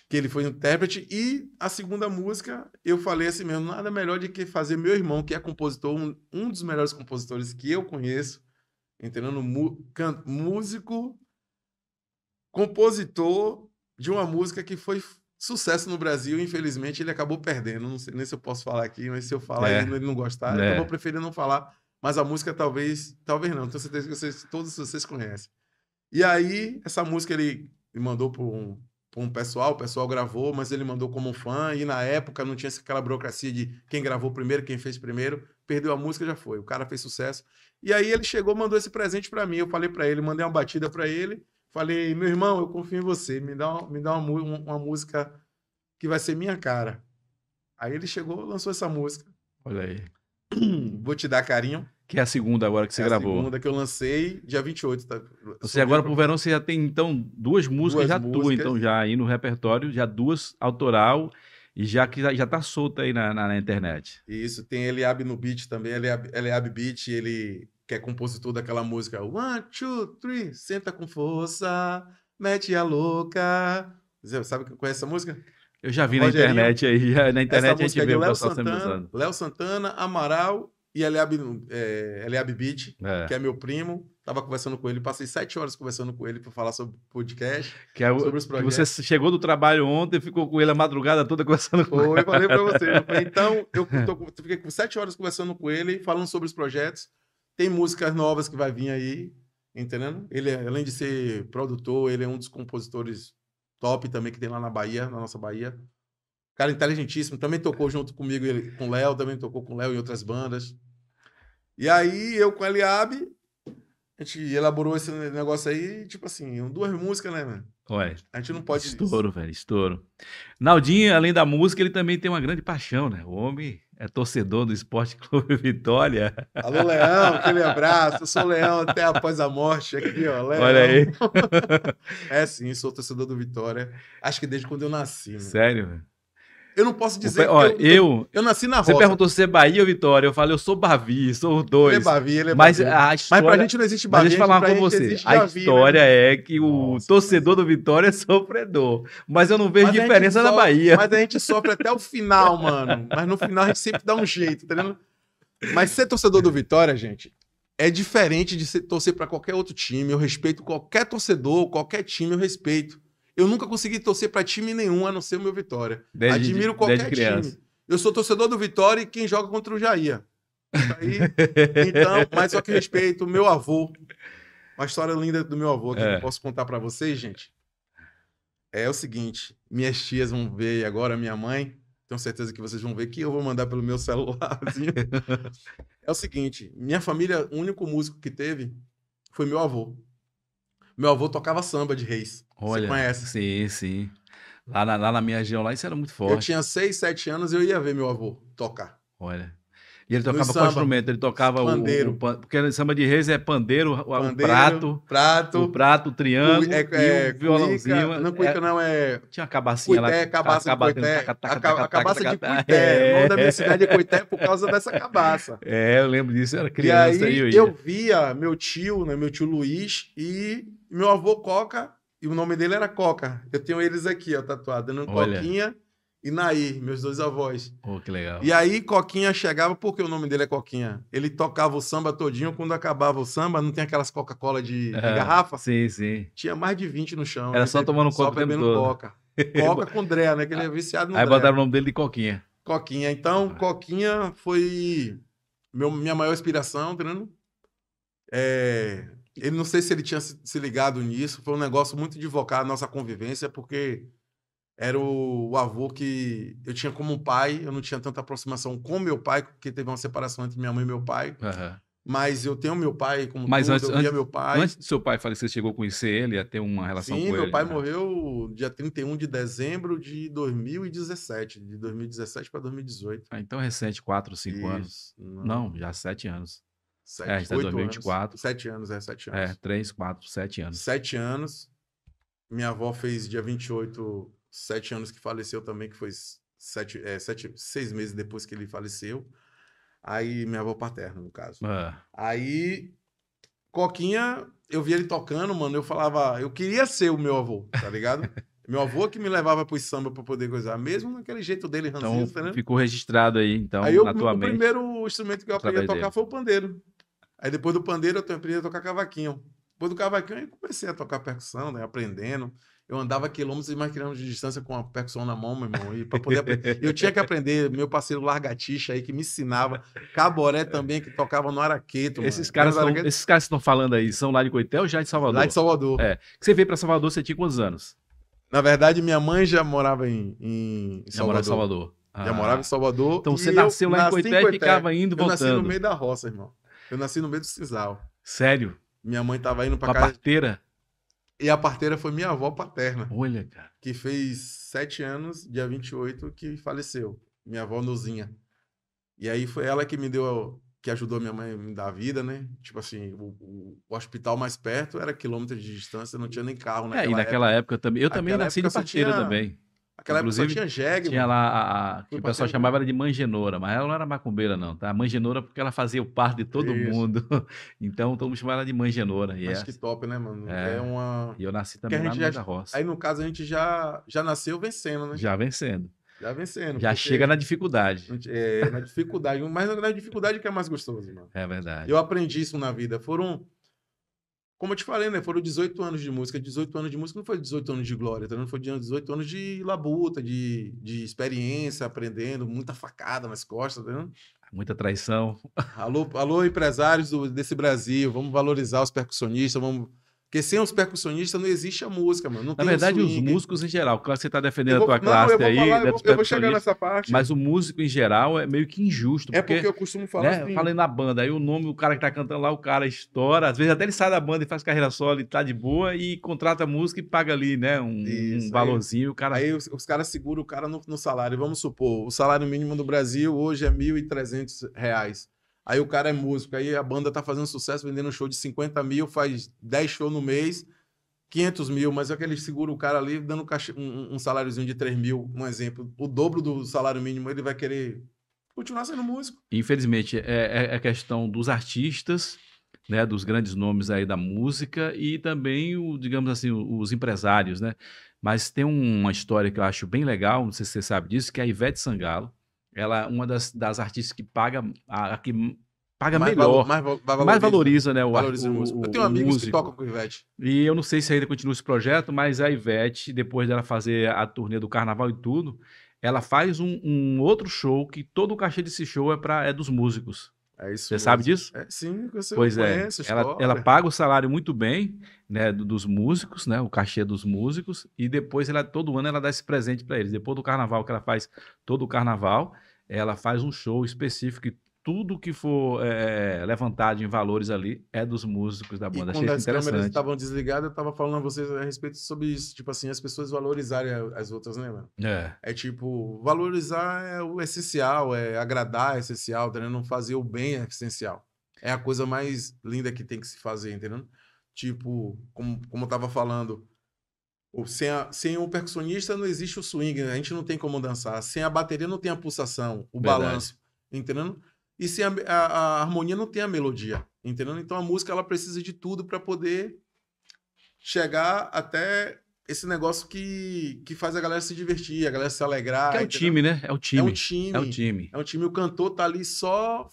que ele foi intérprete, e a segunda música eu falei assim mesmo, nada melhor do que fazer meu irmão, que é compositor, um, um dos melhores compositores que eu conheço, entendendo? músico, compositor de uma música que foi sucesso no Brasil, infelizmente ele acabou perdendo. Não sei nem se eu posso falar aqui, mas se eu falar é. ele, ele não gostar, é. eu vou preferir não falar. Mas a música talvez, talvez não, tenho certeza que vocês, todos vocês conhecem. E aí, essa música ele mandou para um, um pessoal, o pessoal gravou, mas ele mandou como um fã, e na época não tinha aquela burocracia de quem gravou primeiro, quem fez primeiro perdeu a música, já foi. O cara fez sucesso. E aí ele chegou, mandou esse presente para mim. Eu falei para ele, mandei uma batida para ele. Falei, meu irmão, eu confio em você. Me dá, uma, me dá uma, uma, música que vai ser minha cara. Aí ele chegou, lançou essa música. Olha aí. Vou te dar carinho. Que é a segunda agora que você é gravou. A segunda que eu lancei, dia 28. Tá? Você agora pro verão você já tem então duas músicas duas já músicas. tu então já aí no repertório, já duas autoral e já que já, tá solto aí na, na, na internet. Isso, tem Eliab no beat também, Eliab, Eliab Beat, ele que é compositor daquela música One, Two, Three, senta com força, mete a louca. Você sabe que conhece essa música? Eu já vi na internet aí, na internet essa a gente é vê o pessoal sempre usando. Léo Santana, Amaral e Eliab, é, Eliab Beat, é. que é meu primo. Tava conversando com ele, passei sete horas conversando com ele para falar sobre podcast, que é o, sobre os projetos. Você chegou do trabalho ontem, ficou com ele a madrugada toda conversando com ele. Eu falei para você. então, eu tô, fiquei com sete horas conversando com ele, falando sobre os projetos. Tem músicas novas que vai vir aí, entendendo? Ele, além de ser produtor, ele é um dos compositores top também que tem lá na Bahia, na nossa Bahia. Cara inteligentíssimo, também tocou junto comigo, ele, com o Léo, também tocou com o Léo em outras bandas. E aí eu com a Eliabe, a gente elaborou esse negócio aí, tipo assim, duas músicas, né, mano? Ué, a gente não pode. Estouro, velho, estouro. Naldinho, além da música, ele também tem uma grande paixão, né? O homem é torcedor do Esporte Clube Vitória. Alô, Leão, aquele abraço. Eu sou Leão até após a morte aqui, ó. Leão. Olha aí. é sim, sou torcedor do Vitória. Acho que desde quando eu nasci. Né? Sério, velho? Eu não posso dizer. Olha, eu, eu, eu, nasci na roça. Você perguntou se é Bahia ou Vitória. Eu falei, eu sou Bavi, sou dois. Ele é Bavi, ele é mas Bavi. A história, mas pra gente não existe Bavi. Mas deixa eu falar com você. A Bavi, história né? é que o Nossa, torcedor do Vitória é sofredor. Mas eu não vejo diferença na Bahia. Mas a gente sofre até o final, mano. Mas no final a gente sempre dá um jeito, tá Mas ser torcedor do Vitória, gente, é diferente de ser, torcer para qualquer outro time. Eu respeito qualquer torcedor, qualquer time eu respeito. Eu nunca consegui torcer para time nenhum, a não ser o meu Vitória. Desde, Admiro qualquer time. Eu sou torcedor do Vitória e quem joga contra o Jair. Aí, então, mas só que respeito, meu avô. Uma história linda do meu avô que é. eu posso contar para vocês, gente. É o seguinte, minhas tias vão ver e agora minha mãe, tenho certeza que vocês vão ver que eu vou mandar pelo meu celularzinho. é o seguinte, minha família, o único músico que teve foi meu avô. Meu avô tocava samba de reis. Olha, Você conhece? Sim, sim. Lá na, lá na minha região, lá, isso era muito forte. Eu tinha 6, 7 anos e eu ia ver meu avô tocar. Olha. E ele tocava qual instrumento? Ele tocava pandeiro. o. Pandeiro. Porque samba de reis é pandeiro, o, pandeiro, o prato. Prato. O prato, o triângulo. É, é, o violãozinho. Cuica, não, cuica é, não, é. Tinha a cabacinha lá. Cabaça acaba, cuité, a cabaça de cuité. O nome da minha cidade é cuité por causa dessa cabaça. É, eu lembro disso, eu era criança. E aí, aí eu, eu via meu tio, né, meu tio Luiz, e meu avô Coca, e o nome dele era Coca. Eu tenho eles aqui, ó, tatuado. Dando né, Olha. Coquinha e Nair, meus dois avós. Oh, que legal. E aí Coquinha chegava, porque o nome dele é Coquinha. Ele tocava o samba todinho, quando acabava o samba, não tem aquelas Coca-Cola de, de é, garrafa? Sim, sim. Tinha mais de 20 no chão. Era só tomando só coca bebendo todo. coca. Coca com Dré, né? Que ele é viciado no Aí Dré. botaram o nome dele de Coquinha. Coquinha. Então, ah. Coquinha foi meu, minha maior inspiração, entendeu? É, ele não sei se ele tinha se, ligado nisso, foi um negócio muito de vocar a nossa convivência, porque era o, o, avô que eu tinha como pai, eu não tinha tanta aproximação com meu pai, porque teve uma separação entre minha mãe e meu pai. Uhum. Mas eu tenho meu pai como Mas tudo, antes, eu via meu pai. Antes do seu pai falecer, você chegou a conhecer ele, a ter uma relação Sim, com ele? Sim, meu pai né? morreu dia 31 de dezembro de 2017, de 2017 para 2018. Ah, então é recente, 4, 5 anos. Não. não, já 7 anos. 7, é, é a 2024. Anos. 7 anos, é, 7 é, anos. É, 3, 4, 7 anos. 7 anos. Minha avó fez dia 28 sete anos que faleceu também, que foi sete, é, sete, seis meses depois que ele faleceu. Aí, minha avó paterna, no caso. É. Aí, Coquinha, eu via ele tocando, mano, eu falava, eu queria ser o meu avô, tá ligado? meu avô que me levava pro samba pra poder coisar, mesmo naquele jeito dele, então, ranzinho, então, né? Ficou registrado aí, então, aí eu, na tua o mente. primeiro instrumento que eu aprendi a tocar dele. foi o pandeiro. Aí depois do pandeiro eu aprendi a tocar cavaquinho. Quando o cavaquinho, eu comecei a tocar percussão, né? Aprendendo. Eu andava quilômetros e mais quilômetros de distância com a percussão na mão, meu irmão. E para poder Eu tinha que aprender, meu parceiro Largatixa aí, que me ensinava. Caboré também, que tocava no Araqueto. Esses caras, esses caras que estão falando aí são lá de Coitel ou já de Salvador? Lá de Salvador. É. Você veio para Salvador, você tinha quantos anos? Na verdade, minha mãe já morava em, em Salvador. Já morava em Salvador. Ah. Já morava em Salvador. Então você nasceu lá em Coité e ficava indo, eu voltando. Eu nasci no meio da roça, irmão. Eu nasci no meio do Cisal. Sério? Minha mãe tava indo pra uma casa. parteira? E a parteira foi minha avó paterna. Olha, cara. Que fez sete anos, dia 28, que faleceu. Minha avó Nuzinha. E aí foi ela que me deu, que ajudou minha mãe a me dar vida, né? Tipo assim, o, o, o hospital mais perto era quilômetro de distância, não tinha nem carro naquela É, e naquela época, também. Eu também nasci na parteira tinha... também. Aquela Inclusive, época só tinha jegue. Tinha lá a, a que o pessoal chamava ela de mangenora, mas ela não era macumbeira, não, tá? Mangenora porque ela fazia o par de todo Isso. mundo. Então todo mundo chamava ela de mangenora. Mas essa... que top, né, mano? É, é uma. E eu nasci também lá roça. Aí, no caso, a gente já, já nasceu vencendo, né? Já vencendo. Já vencendo. Já chega na dificuldade. É, na dificuldade. mas na dificuldade que é mais gostoso, mano. É verdade. Eu aprendi isso na vida. Foram como eu te falei, né? Foram 18 anos de música. 18 anos de música não foi 18 anos de glória, tá? não foi 18 anos de labuta, de, de experiência, aprendendo, muita facada nas costas, tá vendo? Muita traição. Alô, alô empresários do, desse Brasil, vamos valorizar os percussionistas, vamos porque sem os percussionistas não existe a música, mano. Não Na verdade, os músicos em geral, claro que você está defendendo vou, a tua não, classe eu aí. Falar, eu, né, vou, eu vou chegar nessa parte. Mas o músico em geral é meio que injusto. É porque, porque eu costumo falar né, assim. Eu falei na banda, aí o nome do cara que está cantando lá, o cara estoura. Às vezes até ele sai da banda e faz carreira solo e tá de boa e contrata a música e paga ali, né? Um, Isso, um valorzinho. Aí, o cara... aí os, os caras seguram o cara no, no salário. Vamos supor, o salário mínimo do Brasil hoje é R$ 1.300. Aí o cara é músico, aí a banda tá fazendo sucesso, vendendo um show de 50 mil, faz 10 shows no mês, 500 mil, mas é que ele segura o cara ali dando um, saláriozinho de 3 mil, um exemplo. O dobro do salário mínimo, ele vai querer continuar sendo músico. Infelizmente, é, é a é questão dos artistas, né, dos grandes nomes aí da música e também, o, digamos assim, os empresários, né? Mas tem uma história que eu acho bem legal, não sei se você sabe disso, que é a Ivete Sangalo, ela é uma das, das artistas que paga a, a que paga mais melhor, valo, mais, valoriza, mais, valoriza, né? O, valoriza o, o, o eu tenho amigos músico. que tocam com a Ivete. E eu não sei se ainda continua esse projeto, mas a Ivete, depois dela fazer a turnê do carnaval e tudo, ela faz um, um outro show que todo o cachê desse show é, para é dos músicos. É isso. Você mesmo. sabe disso? É, sim, você pois é. conhece, é. Ela, ela, paga o salário muito bem, né, dos músicos, né, o cachê dos músicos, e depois ela todo ano ela dá esse presente para eles. Depois do carnaval que ela faz todo o carnaval, ela faz um show específico e tudo que for é, levantado em valores ali é dos músicos da banda. E quando Achei as câmeras estavam desligadas, eu estava falando a vocês a respeito sobre isso. Tipo assim, as pessoas valorizarem as outras, né, mano? É. É tipo, valorizar é o essencial, é agradar é essencial, entendeu? Tá não fazer o bem é essencial. É a coisa mais linda que tem que se fazer, entendeu? Tipo, como, como eu estava falando, sem, a, sem, o percussionista não existe o swing, né? a gente não tem como dançar. Sem a bateria não tem a pulsação, o Verdade. balanço, entendendo? E sem a, a, a, harmonia não tem a melodia, entendendo? Então a música ela precisa de tudo para poder chegar até esse negócio que, que faz a galera se divertir, a galera se alegrar. Que é o time, né? É o é time. É um time. É o time. É um time. O cantor tá ali só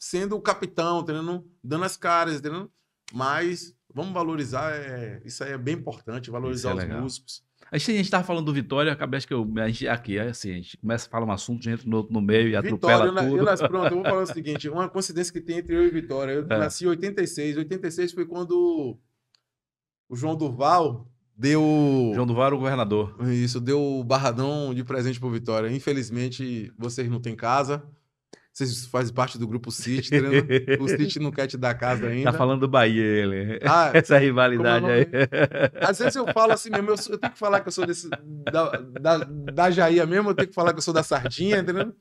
sendo o capitão, entendendo? Dando as caras, entendendo? Mas Vamos valorizar, é, isso aí é bem importante, valorizar é os legal. músicos. A gente estava falando do Vitória, acabei que eu, a gente, aqui, é assim, a gente começa a falar um assunto, a gente entra no no meio e atropela Vitória, tudo. Eu, pronto, eu vou falar o seguinte, uma coincidência que tem entre eu e Vitória, eu é. nasci em 86, 86 foi quando o João Durval deu... João Durval era o governador. Isso, deu o barradão de presente o Vitória. Infelizmente, vocês não têm casa, você faz parte do grupo City, né? o City não quer te dar casa tá ainda. Tá falando do Bahia, ele. Ah, Essa é rivalidade aí. Às vezes eu falo assim mesmo, eu, sou, eu tenho que falar que eu sou desse, da, da, da Jaia mesmo, eu tenho que falar que eu sou da Sardinha, entendeu?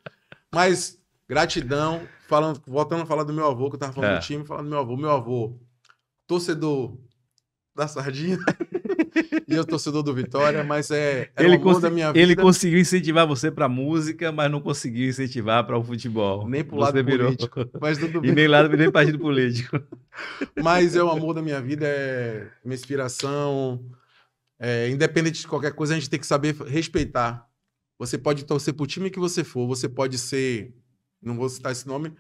Mas gratidão, falando, voltando a falar do meu avô, que eu tava falando é. do time, falando do meu avô. Meu avô, torcedor da sardinha. e eu torcedor do Vitória, mas é, é ele o da minha vida. Ele conseguiu incentivar você para música, mas não conseguiu incentivar para o futebol. Nem para o lado político. Mas tudo bem. E nem lado, nem partido político. mas é o amor da minha vida, é minha inspiração. É, independente de qualquer coisa, a gente tem que saber respeitar. Você pode torcer para o time que você for, você pode ser, não vou citar esse nome,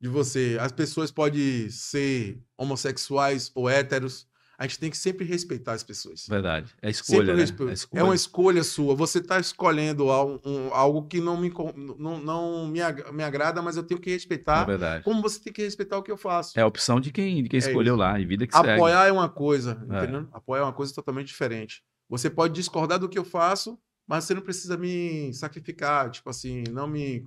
de você. As pessoas podem ser homossexuais ou héteros, a gente tem que sempre respeitar as pessoas. Verdade. É escolha, né? É, escolha. é uma escolha sua. Você está escolhendo algo, um, algo que não, me, não, não me, ag me agrada, mas eu tenho que respeitar. É verdade. Como você tem que respeitar o que eu faço. É a opção de quem, de quem é escolheu isso. lá, e vida que Apoiar segue. é uma coisa, é. Apoiar é uma coisa totalmente diferente. Você pode discordar do que eu faço, mas você não precisa me sacrificar, tipo assim, não me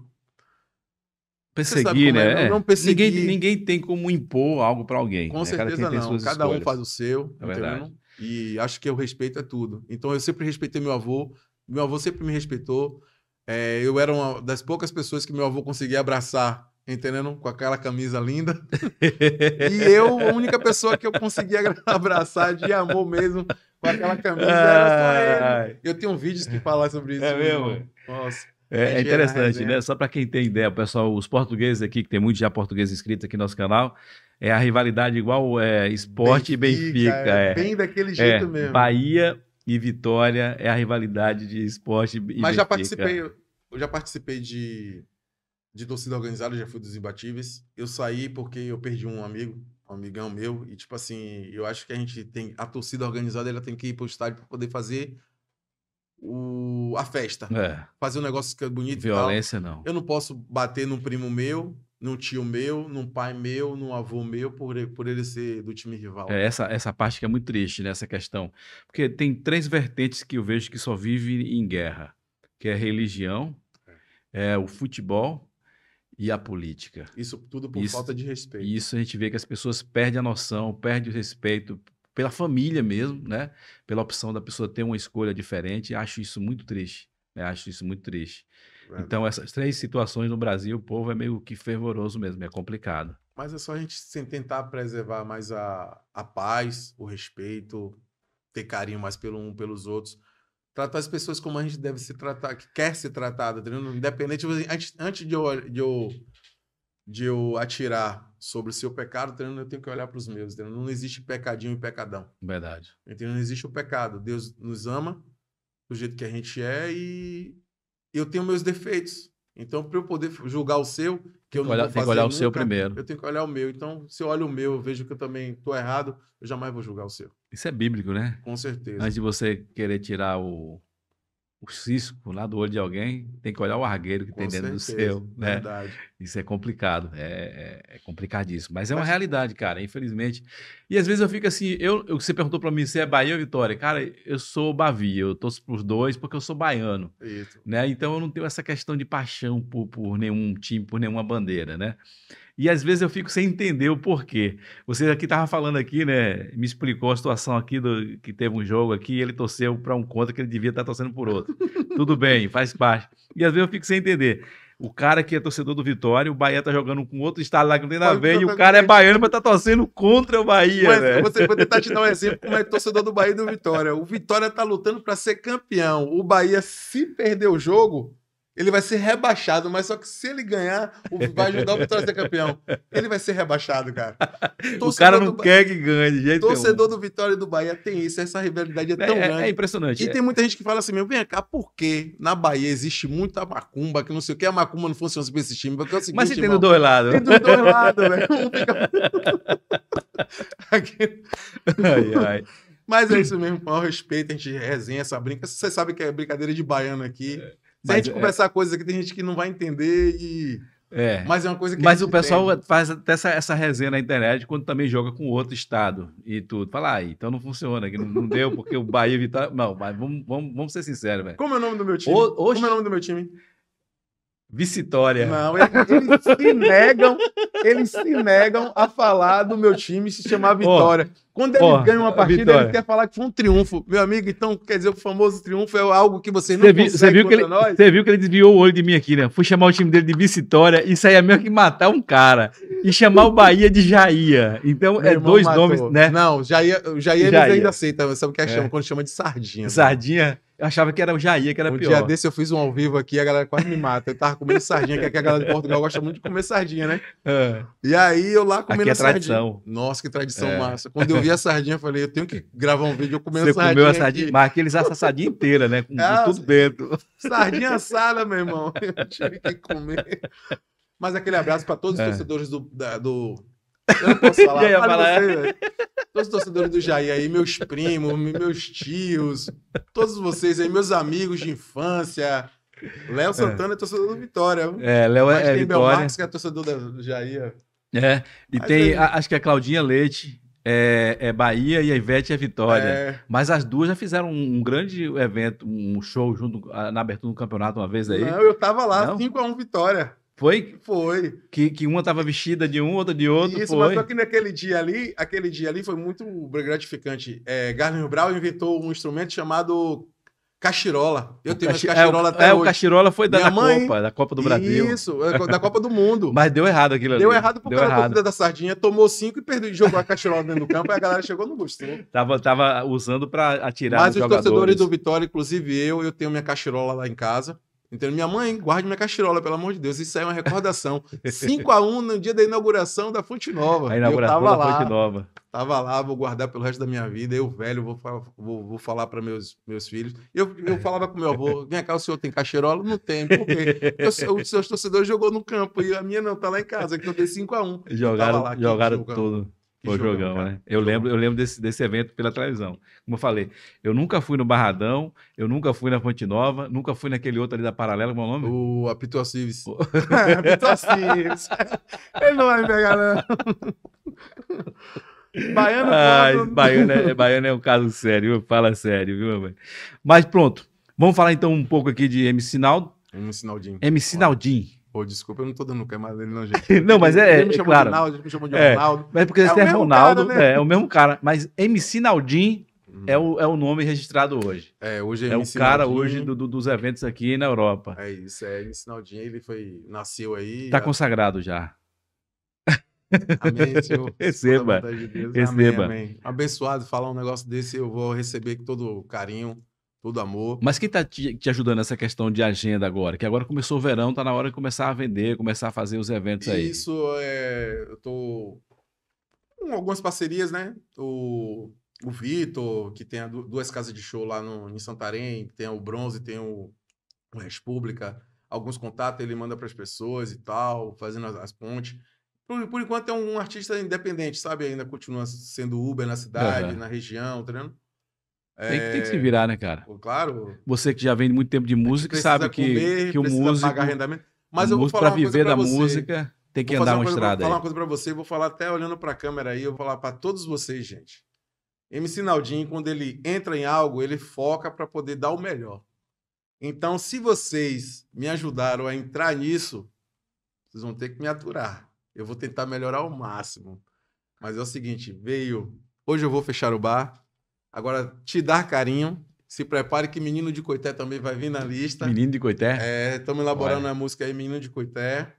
perseguir, é né? É. Não, não perseguir. Ninguém, ninguém, tem como impor algo para alguém. Com né? certeza Cada não. Cada escolhas. um faz o seu, é entendeu? Verdade. E acho que é o respeito é tudo. Então eu sempre respeitei meu avô, meu avô sempre me respeitou. É, eu era uma das poucas pessoas que meu avô conseguia abraçar, entendendo? Com aquela camisa linda. e eu, a única pessoa que eu conseguia abraçar de amor mesmo com aquela camisa era só ele. Eu tenho vídeos que falar sobre isso. É mesmo? Nossa. É, é, é interessante, né? né? Só para quem tem ideia, pessoal, os portugueses aqui, que tem muito já português inscrito aqui no nosso canal, é a rivalidade igual é, esporte Benfica, e Benfica. É, é, bem daquele é, jeito mesmo. Bahia e Vitória é a rivalidade de esporte e Mas Benfica. já participei, eu já participei de, de torcida organizada, já fui dos imbatíveis. Eu saí porque eu perdi um amigo, um amigão meu, e tipo assim, eu acho que a gente tem, a torcida organizada, ela tem que ir para o estádio para poder fazer o, a festa. É. Fazer um negócio que é bonito Violência, e tal. não. Eu não posso bater num primo meu, num tio meu, num pai meu, num avô meu, por, ele, por ele ser do time rival. É, essa, essa parte que é muito triste nessa né, questão. Porque tem três vertentes que eu vejo que só vive em guerra. Que é religião, é. é o futebol e a política. Isso tudo por isso, falta de respeito. Isso a gente vê que as pessoas perdem a noção, perdem o respeito, pela família mesmo, né? Pela opção da pessoa ter uma escolha diferente. Acho isso muito triste. Né? Acho isso muito triste. É então, verdade. Então, essas três situações no Brasil, o povo é meio que fervoroso mesmo, é complicado. Mas é só a gente tentar preservar mais a, a paz, o respeito, ter carinho mais pelo um pelos outros. Tratar as pessoas como a gente deve se tratar, que quer ser tratada, entendeu? Independente. Tipo assim, antes, antes de, eu, de eu de eu atirar sobre o seu pecado, eu tenho que olhar para os meus. Entendeu? Não existe pecadinho e pecadão. Verdade. Entendeu? Não existe o pecado. Deus nos ama do jeito que a gente é e eu tenho meus defeitos. Então, para eu poder julgar o seu, que eu não olhar, vou fazer Tem que olhar nunca, o seu primeiro. Eu tenho que olhar o meu. Então, se eu olho o meu, eu vejo que eu também estou errado, eu jamais vou julgar o seu. Isso é bíblico, né? Com certeza. Antes de você querer tirar o, o cisco lá do olho de alguém, tem que olhar o argueiro que Com tem certeza, dentro do seu. Né? Verdade. Isso é complicado, é, é, é, complicadíssimo. Mas é uma mas... realidade, cara, infelizmente. E às vezes eu fico assim, eu, você perguntou para mim se é Bahia ou Vitória. Cara, eu sou Bavia, eu torço pros dois porque eu sou baiano. Isso. Né? Então eu não tenho essa questão de paixão por, por nenhum time, por nenhuma bandeira, né? E às vezes eu fico sem entender o porquê. Você aqui estava falando aqui, né? Me explicou a situação aqui do que teve um jogo aqui, e ele torceu para um contra que ele devia estar tá torcendo por outro. Tudo bem, faz parte. E às vezes eu fico sem entender. O cara que é torcedor do Vitória, o Bahia tá jogando com outro estado lá que não tem nada a ver, e o cara é baiano, mas tá torcendo contra o Bahia. Mas, né? você vou tentar te dar um exemplo como é torcedor do Bahia e do Vitória. O Vitória tá lutando para ser campeão. O Bahia, se perder o jogo, ele vai ser rebaixado, mas só que se ele ganhar, vai ajudar o Vitória a ser campeão. Ele vai ser rebaixado, cara. Torcedor o cara não quer que ganhe, jeito Torcedor nenhum. do Vitória e do Bahia tem isso, essa rivalidade é, é tão é, é grande. É, impressionante. E é. tem muita gente que fala assim, meu, vem cá, por que na Bahia existe muita macumba, que não sei o que, a macumba não funciona pra esse time? Porque é o seguinte, mas se tem do dois lados. Tem né? do dois lados, velho. Né? ai, ai. Mas é isso mesmo, com maior respeito, a gente resenha essa brinca. Você sabe que é brincadeira de baiano aqui. É. Se a gente é conversar coisas aqui, tem gente que não vai entender e. É. Mas é uma coisa que. Mas o pessoal entende. faz até essa, essa resenha na internet quando também joga com outro estado e tudo. Fala, ah, então não funciona, que não, não deu porque o Bahia Vitória. Não, mas vamos, vamos, vamos ser sinceros, velho. Como é o nome do meu time? O, Como é o nome do meu time? Vitória. Não, eles, eles se negam, eles se negam a falar do meu time se chamar Vitória. Oh, Quando eles oh, ganham uma partida, vitória. eles querem falar que foi um triunfo. Meu amigo, então quer dizer o famoso triunfo é algo que você não viu, consegue viu que ele, nós? Você viu que ele desviou o olho de mim aqui, né? Fui chamar o time dele de Vicitória e saía mesmo que matar um cara. E chamar o Bahia de Jair. Então meu é dois matou. nomes, né? Não, Jair, Jair, Jair. eles ainda aceitam, sabe o é que é chama? Quando chama de Sardinha. Né? Sardinha? Eu achava que era o Jair, que era um pior. Um dia desse eu fiz um ao vivo aqui, a galera quase me mata. Eu tava comendo sardinha, que a galera de Portugal gosta muito de comer sardinha, né? É. E aí eu lá comendo aqui é sardinha. Tradição. Nossa, que tradição é. massa. Quando eu vi a sardinha, eu falei, eu tenho que gravar um vídeo eu comendo Você sardinha. Comeu a sardinha, aqui. mas aqueles eles assam a sardinha inteira, né? Com, ah, tudo dentro. Sardinha assada, meu irmão. Eu tive que comer. Mas aquele abraço para todos os é. torcedores do, da, do eu não posso falar. Eu ia falar. Você, todos os torcedores do Jair aí, meus primos, meus tios, todos vocês aí, meus amigos de infância. Léo é. Santana é. é torcedor do Vitória. É, Léo é, é tem Vitória. Marques, que é torcedor do Jair. É, e Mas tem, é a, acho que a é Claudinha Leite é, é, Bahia e a Ivete é Vitória. É. Mas as duas já fizeram um, um grande evento, um show junto a, na abertura do campeonato uma vez aí. Não, eu tava lá, 5x1 Vitória. Foi? Foi. Que, que uma estava vestida de um, outra de outro. Isso, foi. mas só que naquele dia ali, aquele dia ali foi muito gratificante. É, Garner Brown inventou um instrumento chamado Cachirola. Eu o tenho cachi... cachirola é, até é, hoje. o Cachirola foi da, da mãe... Copa, da Copa do Brasil. Isso, é, da Copa do Mundo. Mas deu errado aquilo ali. Deu errado porque deu era errado. da sardinha, tomou cinco e perdeu, jogou a Cachirola dentro do campo e a galera chegou no gosto Tava, tava usando para atirar Mas os, os torcedores do Vitória, inclusive eu, eu tenho minha Cachirola lá em casa. Entendeu? Minha mãe, guarde minha cachirola, pelo amor de Deus. Isso aí é uma recordação. 5x1 no dia da inauguração da Fonte Nova. A inauguração da lá, Fonte Nova. Tava lá, vou guardar pelo resto da minha vida. Eu, velho, vou, vou, vou falar para meus, meus filhos. Eu, eu falava com meu avô: vem cá, o senhor tem cachirola? Não tem, por quê? Os seus torcedores jogou no campo e a minha não, tá lá em casa, que eu dei 5x1. Jogaram, lá, jogaram tudo. Foi jogão, né? Eu lembro, eu lembro desse, desse evento pela televisão. Como eu falei, eu nunca fui no Barradão, eu nunca fui na Ponte Nova, nunca fui naquele outro ali da Paralela, como é o nome? O Apitoacives. O... Apitoacives. Ele não vai me pegar, não. Baiano, Ai, baiano, é, baiano é um caso sério, fala sério, viu, mãe? Mas pronto, vamos falar então um pouco aqui de MC Naldo. MC Naldinho. MC Naldinho. Pô, desculpa, eu não tô dando o camada dele, não, gente. não, mas é. Ele me é chamou claro. de Ronaldo, ele me chamou de é, Ronaldo. Mas porque esse é, é Ronaldo, cara, né? é, é, o mesmo cara. Mas MC Naldin hum. é, o, é o nome registrado hoje. É, hoje é, é MC o cara Naldinho. hoje do, do, dos eventos aqui na Europa. É isso, é MC Naldin ele foi, nasceu aí. Tá já... consagrado já. Amém, Senhor. Receba. De Receba. Amém, amém. Abençoado falar um negócio desse, eu vou receber com todo carinho todo amor. Mas quem está te, ajudando nessa questão de agenda agora? Que agora começou o verão, está na hora de começar a vender, começar a fazer os eventos aí. Isso, é, eu tô com algumas parcerias, né? O, o Vitor, que tem duas casas de show lá no, em Santarém, tem o Bronze, tem o, o República. Alguns contatos ele manda para as pessoas e tal, fazendo as, as pontes. Por, por, enquanto é um, artista independente, sabe? Ainda continua sendo Uber na cidade, uhum. na região, tá é... Tem, que, tem, que se é, virar, né, cara? Claro. Você que já vem muito tempo de música que sabe que, comer, que o músico. Pagar Mas eu vou falar. Para viver da você. música, tem que vou andar uma, uma estrada. Vou falar uma coisa para você, vou falar até olhando para a câmera aí, eu vou falar para todos vocês, gente. MC Naldinho, quando ele entra em algo, ele foca para poder dar o melhor. Então, se vocês me ajudaram a entrar nisso, vocês vão ter que me aturar. Eu vou tentar melhorar ao máximo. Mas é o seguinte, veio. Hoje eu vou fechar o bar Agora, te dar carinho. Se prepare que Menino de Coité também vai vir na lista. Menino de Coité? É, estamos elaborando Olha. a música aí, Menino de Coité.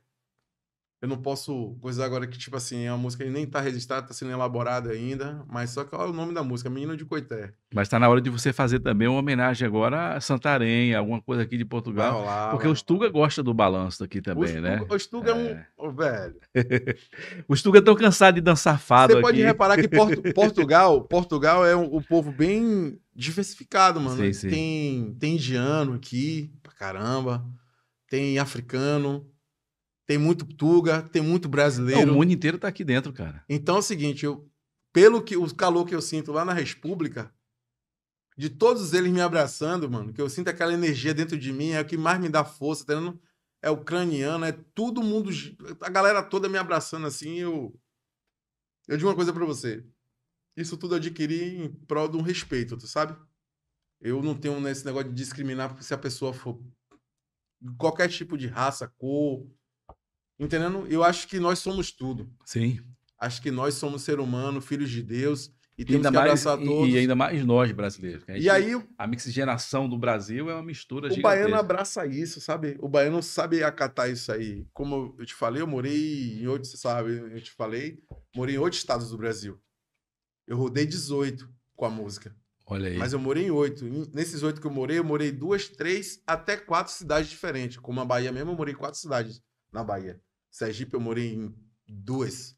Eu não posso coisar agora que, tipo assim, é uma música que nem tá registrada, tá sendo elaborada ainda, mas só que olha o nome da música, Menino de Coité. Mas tá na hora de você fazer também uma homenagem agora a Santarém, alguma coisa aqui de Portugal. Vai porque vai. o Stuga gosta do balanço aqui também, né? Stuga, né? O Stuga é, é um. Oh, velho. o Stuga é tão cansado de dançar fado. Você pode reparar que Porto, Portugal, Portugal é um, um, povo bem diversificado, mano. Sim, sim. Tem, tem indiano aqui, pra caramba. Tem africano tem muito Tuga, tem muito brasileiro. Não, o mundo inteiro tá aqui dentro, cara. Então é o seguinte, eu, pelo que o calor que eu sinto lá na República, de todos eles me abraçando, mano, que eu sinto aquela energia dentro de mim, é o que mais me dá força, tá vendo? É ucraniano, é todo mundo, a galera toda me abraçando assim, eu eu digo uma coisa para você. Isso tudo eu adquiri em prol de um respeito, tu sabe? Eu não tenho nesse negócio de discriminar se a pessoa for qualquer tipo de raça, cor, Entendendo? Eu acho que nós somos tudo. Sim. Acho que nós somos ser humano, filhos de Deus. E, e temos ainda que abraçar mais, todos. E, e ainda mais nós, brasileiros. Gente, e aí, a mixigenação do Brasil é uma mistura O gigantesca. baiano abraça isso, sabe? O baiano sabe acatar isso aí. Como eu te falei, eu morei em Você sabe? Eu te falei, morei em oito estados do Brasil. Eu rodei 18 com a música. Olha aí. Mas eu morei em oito. Nesses oito que eu morei, eu morei duas, três, até quatro cidades diferentes. Como a Bahia mesmo, eu morei em quatro cidades na Bahia. Sergipe eu morei em duas.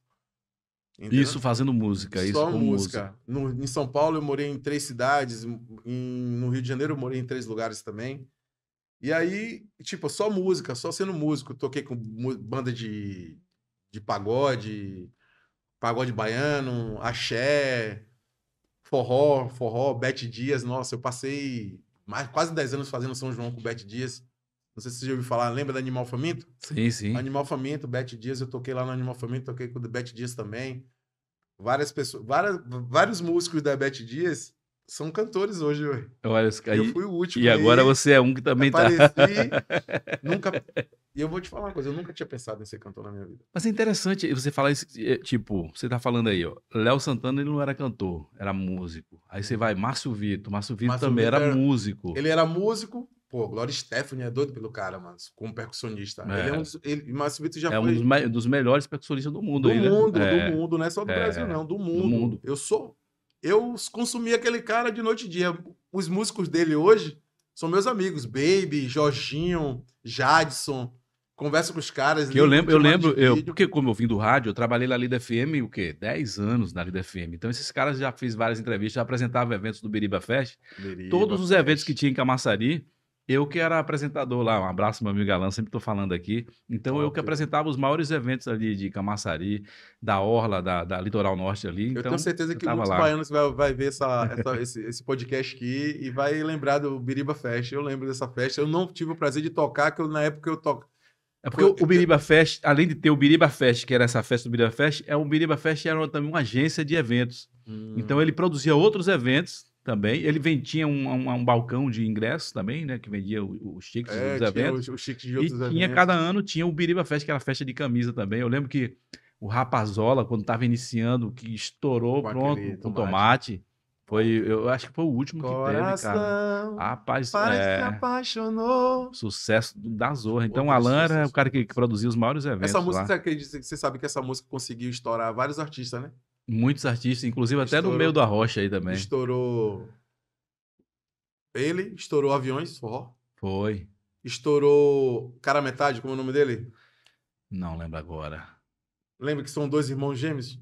Entendeu? Isso fazendo música, Só isso com música. música. No, em São Paulo eu morei em três cidades, em, no Rio de Janeiro eu morei em três lugares também. E aí, tipo, só música, só sendo músico. Toquei com banda de, de pagode, pagode baiano, axé, forró, forró, Bete Dias. Nossa, eu passei mais, quase 10 anos fazendo São João com o Bete Dias. Não sei se você já ouviu falar, lembra do Animal Faminto? Sim, sim. Animal Faminto, Bete Dias, eu toquei lá no Animal Faminto, toquei com o Bete Dias também. Várias pessoas, várias, vários músicos da Bete Dias são cantores hoje, Olha, eu fui o último. E agora você é um que também tá. apareci, tá. nunca. E eu vou te falar uma coisa, eu nunca tinha pensado em ser cantor na minha vida. Mas é interessante você falar isso, eh, tipo, você tá falando aí, ó. Léo Santana ele não era cantor, era músico. Aí você vai, Márcio Vitor. Márcio Vitor também era, era músico. Ele era músico, Pô, Glória Stephanie é doido pelo cara, mano, como percussionista. É. Ele é um dos, ele, mas já é foi... um dos, dos, melhores percussionistas do mundo. Do aí, né? mundo, né? do é. mundo, não é só do é, Brasil, não, do mundo. do mundo. Eu sou. Eu consumi aquele cara de noite e dia. Os músicos dele hoje são meus amigos, Baby, Jorginho, Jadson. Conversa com os caras. Que eu lembro, eu lembro, eu, porque como eu vim do rádio, eu trabalhei na Lida FM o quê? 10 anos na Lida FM. Então esses caras já fiz várias entrevistas, já apresentava eventos do Beriba Fest. todos os Fest. eventos que tinha em Camaçari, eu que era apresentador lá, um abraço meu amigo Galan, sempre estou falando aqui. Então eu que apresentava os maiores eventos ali de Camaçari, da Orla, da, da Litoral Norte ali. Então, eu tenho certeza que muitos lá. baianos vai, vai ver essa, essa, esse, esse, podcast aqui e vai lembrar do Biriba Fest. Eu lembro dessa festa, eu não tive o prazer de tocar, que eu, na época eu tocava. É porque o Biriba Fest, além de ter o Biriba Fest, que era essa festa do Biriba Fest, é o Biriba Fest era também uma agência de eventos. Hum. Então ele produzia outros eventos também. Ele vendia um, um, um, balcão de ingressos também, né? Que vendia os tickets é, dos eventos. O, o é, de outros e eventos. tinha cada ano, tinha o Biriba Fest, que era festa de camisa também. Eu lembro que o Rapazola, quando estava iniciando, que estourou, com pronto, aquele, com tomate. tomate. Foi, eu acho que foi o último Coração, que teve, cara. Rapaz, para é... se apaixonou. Sucesso da Zorra. Então, o Alan era o cara que, que produzia os maiores eventos. Essa música, lá. Você, acredita, você sabe que essa música conseguiu estourar vários artistas, né? Muitos artistas, inclusive até estourou, no meio da rocha aí também. Estourou. Ele estourou aviões, forró. Foi. Estourou. Cara metade, como é o nome dele? Não lembro agora. Lembra que são dois irmãos gêmeos?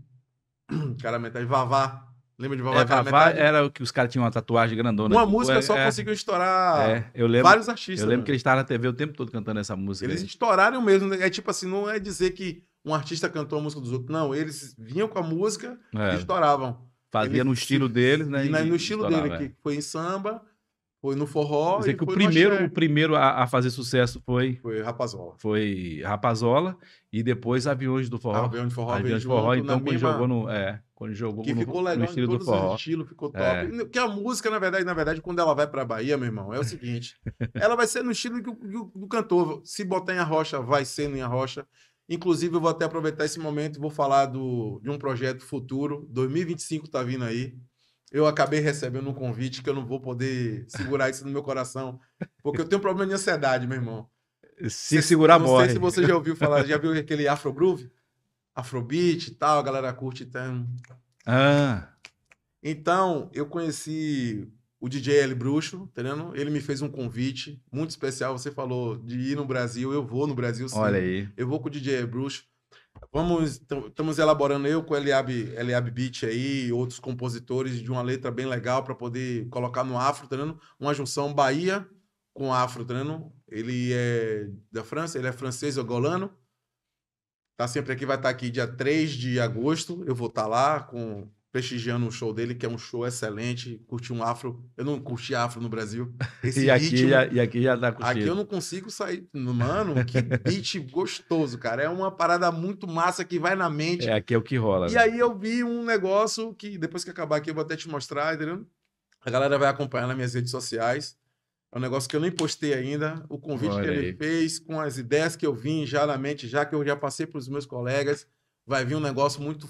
Cara metade. Vavá. Lembra de Vavá? É, Vavá metade? era o que os caras tinham uma tatuagem grandona. Uma música é, só é, conseguiu estourar é, eu lembro, vários artistas. Eu lembro né? que eles estavam na TV o tempo todo cantando essa música. Eles aí. estouraram mesmo. Né? É tipo assim, não é dizer que um artista cantou a música dos outros. Não, eles vinham com a música é. e estouravam. Fazia eles, no estilo deles, né? E, e no estilo dele, é. que foi em samba, foi no forró. Quer dizer que o primeiro, o primeiro a, a, fazer sucesso foi. Foi Rapazola. Foi Rapazola e depois Aviões do Forró. Aviões do Forró, Aviões do Forró, então quando mesma... jogou no. É, quando jogou que no, ficou legal no estilo em todos do forró. Os estilos, ficou é. top. É. Que a música, na verdade, na verdade, quando ela vai pra Bahia, meu irmão, é o seguinte: ela vai ser no estilo do, do, do cantor. Se botar em a Rocha vai ser no Rocha Inclusive, eu vou até aproveitar esse momento e vou falar do, de um projeto futuro. 2025 está vindo aí. Eu acabei recebendo um convite que eu não vou poder segurar isso no meu coração, porque eu tenho um problema de ansiedade, meu irmão. Se Cê, segurar, não morre. Não sei se você já ouviu falar, já viu aquele Afro Groove? Afrobeat e tal, a galera curte. Então... Ah. Então, eu conheci o DJ L Bruxo, entendendo? Ele me fez um convite muito especial. Você falou de ir no Brasil, eu vou no Brasil sim. Olha aí. Eu vou com o DJ L Bruxo. Vamos, estamos elaborando eu com o Eliab, Eliab Beach aí, outros compositores de uma letra bem legal para poder colocar no afro, entendendo? Uma junção Bahia com afro, entendendo? Ele é da França, ele é francês é Golano. Tá sempre aqui, vai estar tá aqui dia 3 de agosto. Eu vou estar tá lá com prestigiando o show dele, que é um show excelente. Curti um afro. Eu não curti afro no Brasil. Esse e, aqui, ritmo, já, e aqui já tá curtindo Aqui eu não consigo sair. Mano, que beat gostoso, cara. É uma parada muito massa que vai na mente. É, aqui é o que rola. E né? aí eu vi um negócio que depois que acabar aqui eu vou até te mostrar, entendeu? A galera vai acompanhar nas minhas redes sociais. É um negócio que eu nem postei ainda. O convite Olha que ele aí. fez, com as ideias que eu vim já na mente, já que eu já passei para os meus colegas. Vai vir um negócio muito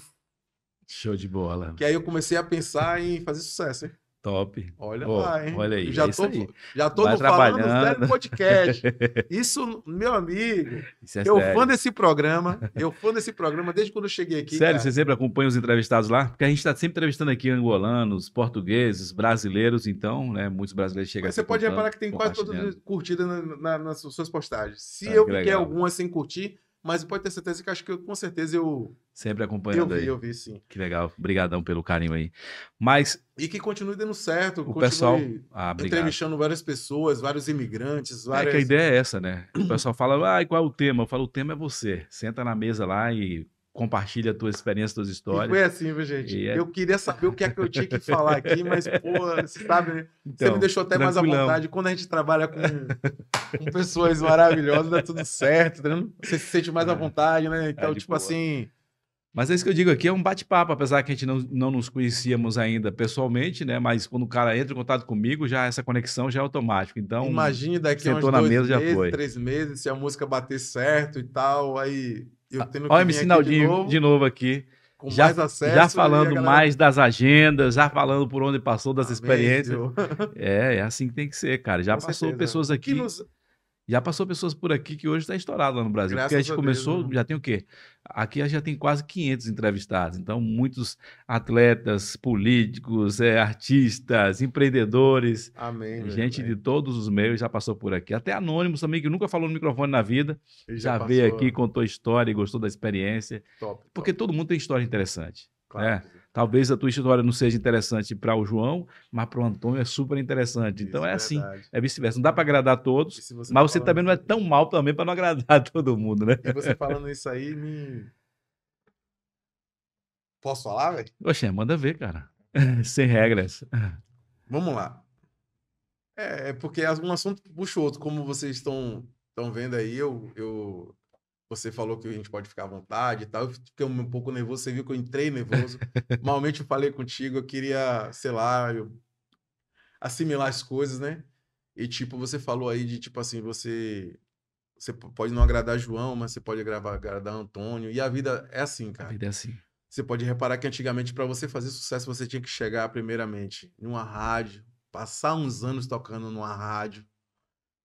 Show de bola. Que aí eu comecei a pensar em fazer sucesso, hein? Top. Olha oh, lá, hein? Olha aí. já, é tô, aí. já tô no trabalhando. falando no podcast. Isso, meu amigo. Isso é eu sério. fã desse programa. Eu fã desse programa desde quando eu cheguei aqui. Sério, cara. você sempre acompanha os entrevistados lá? Porque a gente está sempre entrevistando aqui angolanos, portugueses, brasileiros, então, né? Muitos brasileiros chegam Mas você pode reparar que tem quase todas curtidas na, na, nas suas postagens. Se ah, eu fiquei algumas sem curtir, mas pode ter certeza que acho que eu, com certeza eu. Sempre acompanhando. Eu vi, aí. eu vi, sim. Que legal. Obrigadão pelo carinho aí. Mas. E que continue dando certo. O pessoal. Ah, entrevistando várias pessoas, vários imigrantes. Várias... É que a ideia é essa, né? O pessoal fala, ah, qual é o tema? Eu falo, o tema é você. Senta na mesa lá e compartilha a tua experiência, tuas histórias. E foi assim, viu, gente? É... Eu queria saber o que é que eu tinha que falar aqui, mas, pô, você sabe, então, você me então, deixou até mais à vontade. Quando a gente trabalha com, com pessoas maravilhosas, dá tudo certo, tá? você se sente mais à é. vontade, né? Então, é tipo boa. assim... Mas é isso que eu digo aqui, é um bate-papo, apesar que a gente não, não nos conhecíamos ainda pessoalmente, né? Mas quando o cara entra em contato comigo, já essa conexão já é automática. Então, imagine daqui a uns dois mesa, meses, três meses, se a música bater certo e tal, aí Olha o MC Naldinho de novo, de novo aqui. Com já, mais acesso. Já falando galera... mais das agendas, já falando por onde passou, das Amém, experiências. É, é assim que tem que ser, cara. Já com passou certeza. pessoas aqui. Que nos já passou pessoas por aqui que hoje está estourado lá no Brasil. Graças porque a gente a começou, né? já tem o quê? Aqui já tem quase 500 entrevistados. Então, muitos atletas, políticos, é, artistas, empreendedores. Amém. Gente de todos os meios já passou por aqui. Até anônimos também, que nunca falou no microfone na vida. Ele já, já veio aqui, contou história e gostou da experiência. Top, porque top. todo mundo tem história interessante. Claro. Né? Talvez a tua história não seja interessante para o João, mas para o Antônio é super interessante. Isso, então é, é assim, é vice-versa. Não dá para agradar todos, você mas tá você falando... também não é tão mal também para não agradar todo mundo, né? E você falando isso aí me Posso falar, velho? Poxa, manda ver, cara. Sem regras. Vamos lá. É, é, porque um assunto puxa o outro. Como vocês estão estão vendo aí, eu, eu você falou que a gente pode ficar à vontade e tal. Eu fiquei um pouco nervoso, você viu que eu entrei nervoso. Malmente eu falei contigo, eu queria, sei lá, eu assimilar as coisas, né? E tipo, você falou aí de tipo assim, você você pode não agradar João, mas você pode agradar, agradar Antônio. E a vida é assim, cara. A vida é assim. Você pode reparar que antigamente para você fazer sucesso você tinha que chegar primeiramente numa rádio, passar uns anos tocando numa rádio,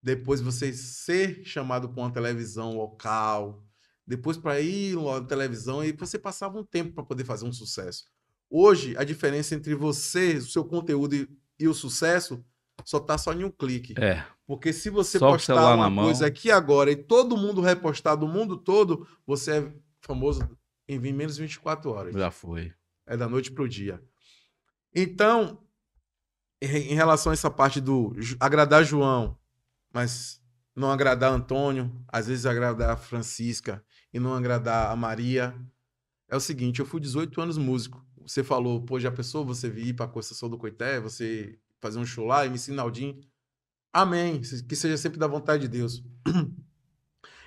depois você ser chamado para uma televisão local, depois para ir uma televisão e você passava um tempo para poder fazer um sucesso. Hoje, a diferença entre você, o seu conteúdo e, e o sucesso só tá só em um clique. É. Porque se você só postar uma coisa mão. aqui agora e todo mundo repostar do mundo todo, você é famoso em menos de 24 horas. Já foi. É da noite pro dia. Então, em relação a essa parte do agradar João, mas não agradar Antônio, às vezes agradar a Francisca e não agradar a Maria. É o seguinte, eu fui 18 anos músico. Você falou, pô, já pensou você vir para a Conceição do Coité, você fazer um show lá, me Naldinho? Amém, que seja sempre da vontade de Deus.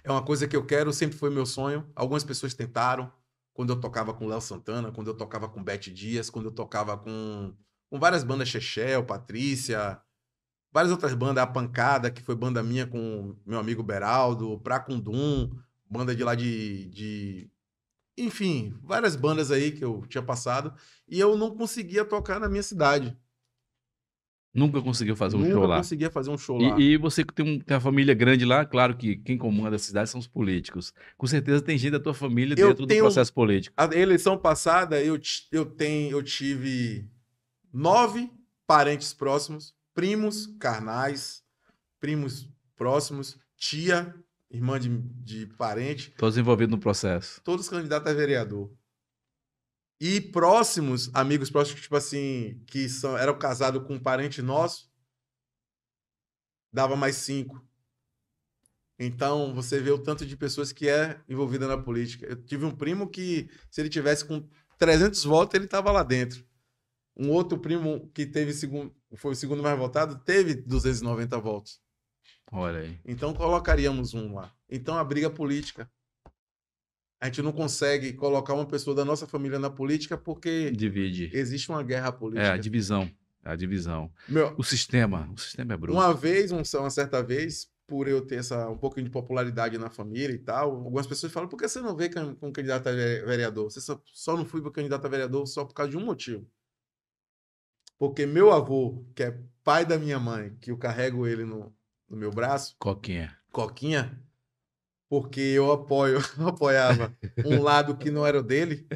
É uma coisa que eu quero, sempre foi meu sonho. Algumas pessoas tentaram, quando eu tocava com Léo Santana, quando eu tocava com Bete Dias, quando eu tocava com, com várias bandas, Chechel, Patrícia, várias outras bandas, a Pancada, que foi banda minha com meu amigo Beraldo, Pra Kundum, banda de lá de, de. Enfim, várias bandas aí que eu tinha passado. E eu não conseguia tocar na minha cidade. Nunca conseguiu fazer um Nunca show lá. Nunca conseguia fazer um show lá. E, e você que tem, um, tem, uma família grande lá, claro que quem comanda a cidade são os políticos. Com certeza tem gente da tua família eu dentro tenho, do processo político. A eleição passada eu, eu, tenho, eu tive nove parentes próximos primos carnais, primos próximos, tia, irmã de, de parente. Todos envolvidos no processo. Todos candidatos a vereador. E próximos, amigos próximos, tipo assim, que são, eram casados com um parente nosso, dava mais cinco. Então, você vê o tanto de pessoas que é envolvida na política. Eu tive um primo que, se ele tivesse com 300 votos, ele estava lá dentro. Um outro primo que teve segundo, foi o segundo mais votado, teve 290 votos. Olha aí. Então colocaríamos um lá. Então a briga política. A gente não consegue colocar uma pessoa da nossa família na política porque divide. Existe uma guerra política. É a divisão, a divisão. Meu, o sistema, o sistema é bruto. Uma vez, uma certa vez, por eu ter essa um pouquinho de popularidade na família e tal, algumas pessoas falam: "Por que você não veio com, candidato a vereador? Você só, só não fui para candidato a vereador só por causa de um motivo." Porque meu avô, que é pai da minha mãe, que eu carrego ele no, no meu braço. Coquinha. Coquinha. Porque eu apoio, apoiava um lado que não era o dele.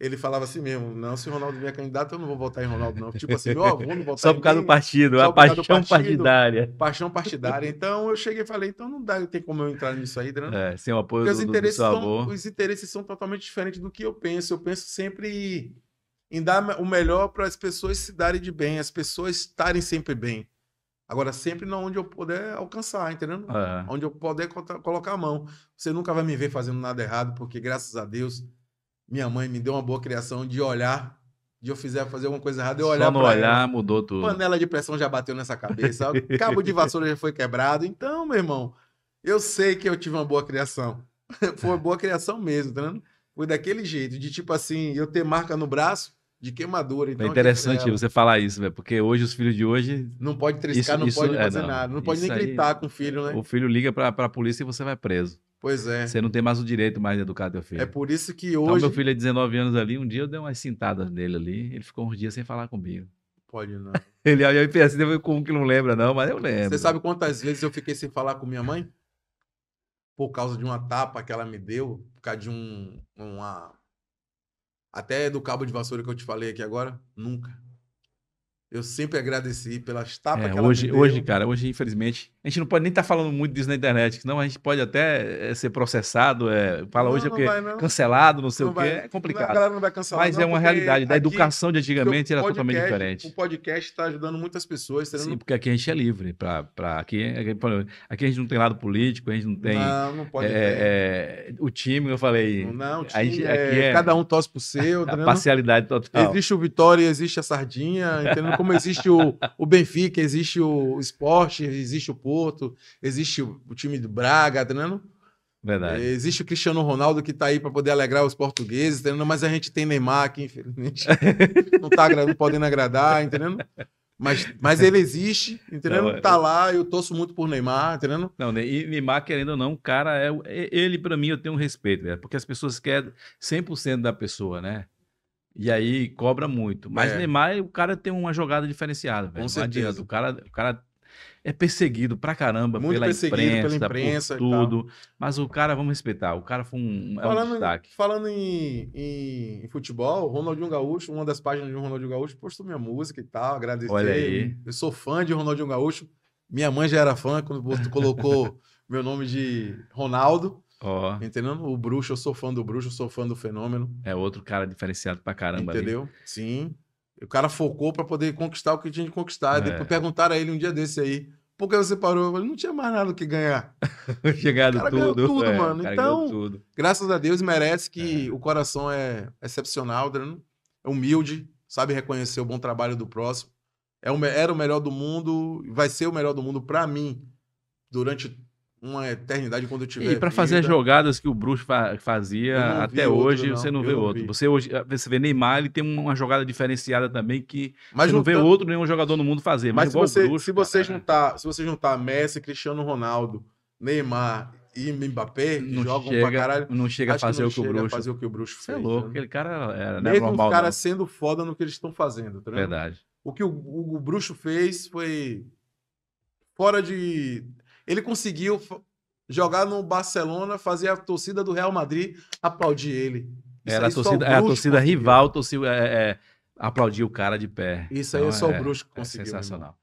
Ele falava assim mesmo: não, se o Ronaldo vier candidato, eu não vou votar em Ronaldo, não. Tipo assim, meu avô não votar Só por causa do partido, a paixão partido, partidária. Paixão partidária. Então eu cheguei e falei: então não dá, tem como eu entrar nisso aí, né? É, sem o apoio Porque do, os do, são, Os interesses são totalmente diferentes do que eu penso. Eu penso sempre em dar o melhor para as pessoas se darem de bem, as pessoas estarem sempre bem. Agora, sempre onde eu puder alcançar, entendeu? É. Onde eu puder colocar a mão. Você nunca vai me ver fazendo nada errado, porque graças a Deus, minha mãe me deu uma boa criação de olhar de eu fizer fazer alguma coisa errada, eu Só olhar Para olhar ela. mudou tudo. Panela de pressão já bateu nessa cabeça, cabo de vassoura já foi quebrado. Então, meu irmão, eu sei que eu tive uma boa criação. foi boa criação mesmo, entendeu? Tá foi daquele jeito, de tipo assim, eu ter marca no braço, de queimadura. Então, é interessante você falar isso, velho, porque hoje os filhos de hoje. Não pode triscar, isso, não isso, pode é, fazer não, nada, não pode nem gritar aí, com o filho, né? O filho liga pra, pra polícia e você vai preso. Pois é. Você não tem mais o direito mais de educar teu filho. É por isso que então, hoje. Então, meu filho é 19 anos ali, um dia eu dei umas cintadas nele ali, ele ficou uns dias sem falar comigo. Pode não. ele olha e pensa, assim, deve com um que não lembra, não, mas eu lembro. Você sabe quantas vezes eu fiquei sem falar com minha mãe? Por causa de uma tapa que ela me deu, por causa de um, uma, até do cabo de vassoura que eu te falei aqui agora, nunca. Eu sempre agradeci pelas tapas é, que ela hoje, me deu. Hoje, cara, hoje, infelizmente, a gente não pode nem estar tá falando muito disso na internet, senão a gente pode até eh, ser processado, é, fala não, hoje é não é o quê? Vai, não. Cancelado, não sei o quê, vai. é complicado. A galera não vai cancelar. Mas é uma realidade, da educação de antigamente era podcast, totalmente diferente. O podcast está ajudando muitas pessoas. Tá Sim, porque aqui a gente é livre, pra, pra, aqui, aqui a gente não tem lado político, a gente não tem... Não, não pode é, é O time, eu falei... Não, o time, aqui é, é cada um tosse pro seu. a, parcialidade total. Existe o Vitória e existe a Sardinha, entendeu? como existe o, o Benfica, existe o Esporte, existe o Porto, existe o, o time do Braga, tá entendeu? Verdade. Existe o Cristiano Ronaldo que está aí para poder alegrar os portugueses, tá entendeu? mas a gente tem Neymar que infelizmente não tá não podendo agradar, entendeu? Mas, mas ele existe, entendeu? Não, é- tá lá, eu torço muito por Neymar, tá entendeu? Não, né, e Neymar, querendo ou não, o cara é. Ele, para mim, eu tenho um respeito, né? porque as pessoas querem 100% da pessoa, né? E aí cobra muito. Mas é. Neymar, o cara tem uma jogada diferenciada, velho. Com não certeza. adianta. O cara, o cara é perseguido pra caramba muito pela, imprensa, pela imprensa, por tudo. Mas o cara, vamos respeitar, o cara foi um, é falando, um destaque. Falando em, em, em futebol, Ronaldinho Gaúcho, uma das páginas de Ronaldinho Gaúcho, postou minha música e tal, agradecei. Olha aí. Eu sou fã de Ronaldinho Gaúcho. Minha mãe já era fã quando colocou meu nome de Ronaldo. Oh. Entendendo? O bruxo, eu sou fã do bruxo, eu sou fã do fenômeno. É outro cara diferenciado pra caramba. Entendeu? Ali. Sim. O cara focou para poder conquistar o que tinha de conquistar. É. Depois perguntaram a ele um dia desse aí. Por que você parou? Eu falei, não tinha mais nada o que ganhar. Chegado o tudo. tudo, é, mano. Então, tudo. graças a Deus, merece que é. o coração é excepcional, né? é humilde, sabe reconhecer o bom trabalho do próximo. É o, era o melhor do mundo, vai ser o melhor do mundo para mim durante uma eternidade quando eu tiver. E para fazer as jogadas que o Bruxo fazia até hoje, outro, você não eu vê não outro. Você hoje, eh, você vê Neymar, ele tem uma jogada diferenciada também que mas você não vê tanto... outro nenhum jogador no mundo fazer. Mas, mas se, você, Bruxo, se você cara... juntar, se você juntar Messi, Cristiano Ronaldo, Neymar e Mbappé, não jogam chega, pra caralho. Não chega a fazer, o que, fazer o que o Bruxo fez. Você é louco, né? aquele cara era né, Mesmo normal, os caras sendo foda no que eles estão fazendo, tá Verdade. O que o, o, o Bruxo fez foi fora de ele conseguiu jogar no Barcelona, fazer a torcida do Real Madrid aplaudir ele. Isso Era a torcida, é a torcida rival, torcida, é, é, é, aplaudir o cara de pé. Isso aí então, é só o é, Bruxo que é conseguiu. sensacional.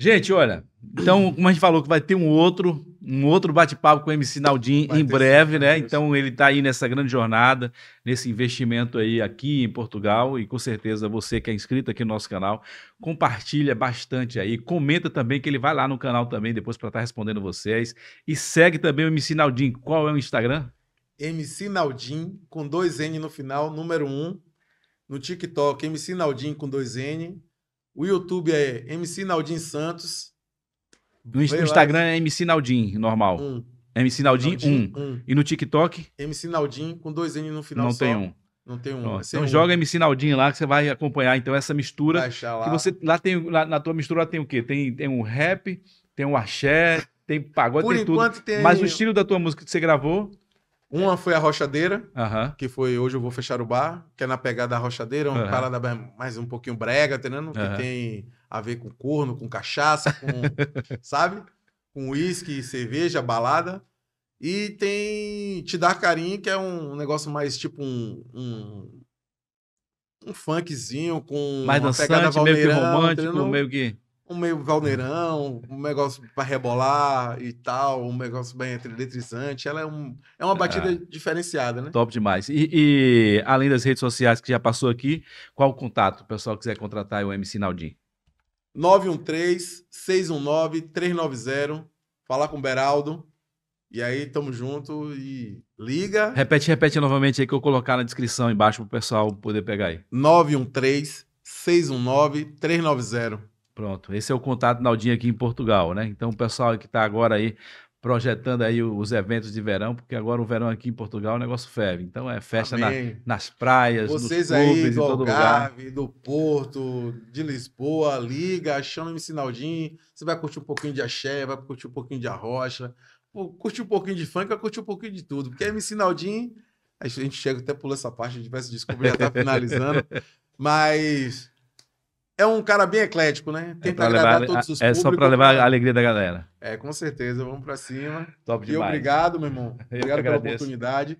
Gente, olha, então, como a gente falou que vai ter um outro, um outro bate-papo com o MC Naldin em breve, sim, né? Então ele está aí nessa grande jornada, nesse investimento aí aqui em Portugal e com certeza você que é inscrito aqui no nosso canal, compartilha bastante aí, comenta também que ele vai lá no canal também depois para estar tá respondendo vocês e segue também o MC Naldin. Qual é o Instagram? MC Naldin com dois N no final, número um, no TikTok, MC Naldin com dois N, o YouTube é MC Naldin Santos. No Instagram lá. é MC Naldin, normal. Um. MC Naldin 1. Um. um. E no TikTok? MC Naldin com dois N no final Não só. tem um. Não tem um. É então um. joga MC Naldin lá que você vai acompanhar então essa mistura. Vai lá. Que você lá tem lá, na tua mistura tem o quê? Tem, tem um rap, tem um axé, tem pagode, Por tem enquanto, tudo. Tem... Mas o estilo da tua música que você gravou uma foi a Rochadeira, que foi Hoje Eu Vou Fechar o Bar, que é na pegada da Rochadeira, uma uhum. parada mais um pouquinho brega, tá entendendo? Que tem a ver com corno, com cachaça, com, sabe? Com uísque, cerveja, balada. E tem Te Dar Carinho, que é um negócio mais tipo um. um, um funkzinho com mais uma dançante, pegada meio que romântico, meio que um meio valneirão, um negócio para rebolar e tal, um negócio bem eletrizante. Ela é, um, é uma batida ah. diferenciada, né? Top demais. E, e, além das redes sociais que já passou aqui, qual o contato o pessoal quiser contratar é o MC Naldinho? 913-619-390. Falar com o Beraldo. E aí, tamo junto e liga. Repete, repete novamente aí que eu colocar na descrição embaixo pro pessoal poder pegar aí. 913 619 390. Pronto, esse é o contato Naldinho aqui em Portugal, né? Então, o pessoal que está agora aí projetando aí os eventos de verão, porque agora o verão aqui em Portugal o é negócio ferve. Então é festa na, nas praias, Vocês nos clubes, aí, do em todo Algarve, lugar. do Porto, de Lisboa, liga, chama MC Naldinho, você vai curtir um pouquinho de axé, vai curtir um pouquinho de arrocha, curtir um pouquinho de funk, vai curtir um pouquinho de tudo, porque MC Naldinho, a gente chega até pulando essa parte, a gente vai se descobrir, já está finalizando, mas é um cara bem eclético, né? Tenta é agradar levar, todos os É só para levar né? a alegria da galera. É, com certeza. Vamos para cima. Top demais. E obrigado, meu irmão. Obrigado pela oportunidade.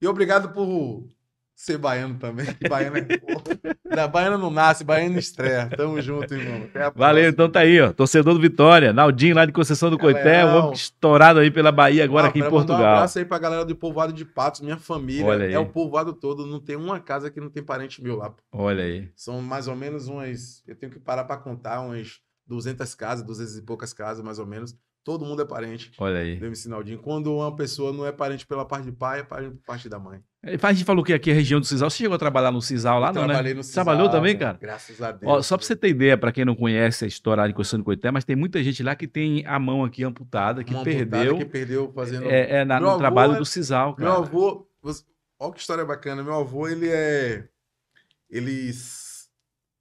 E obrigado por ser baiano também. Que baiano é porra. da baiana não nasce, baiano estreia. Tamo junto, irmão. Valeu, então tá aí, ó. Torcedor do Vitória, Naldinho lá de Conceição do Coité, o homem é estourado aí pela Bahia agora ah, aqui em Portugal. Um abraço aí pra galera do povoado de Patos, minha família. Olha aí. É o povoado todo, não tem uma casa que não tem parente meu lá. Olha aí. São mais ou menos umas, eu tenho que parar para contar, umas 200 casas, 200 e poucas casas, mais ou menos. Todo mundo é parente. Olha aí. Deu me Naldinho. Quando uma pessoa não é parente pela parte de pai, é parente pela parte da mãe. E a gente falou que aqui é região do Cisal. Você chegou a trabalhar no Cisal lá, Eu não, né? trabalhei né? no Cisal. Trabalhou também, cara? Graças a Deus. Ó, só para você ter ideia, para quem não conhece a história de Coição de Coité, mas tem muita gente lá que tem a mão aqui amputada, que perdeu. Amputada que perdeu fazendo. É, é na, no avô, trabalho é do Cisal, cara. Meu avô. Olha que história bacana. Meu avô, ele é. Ele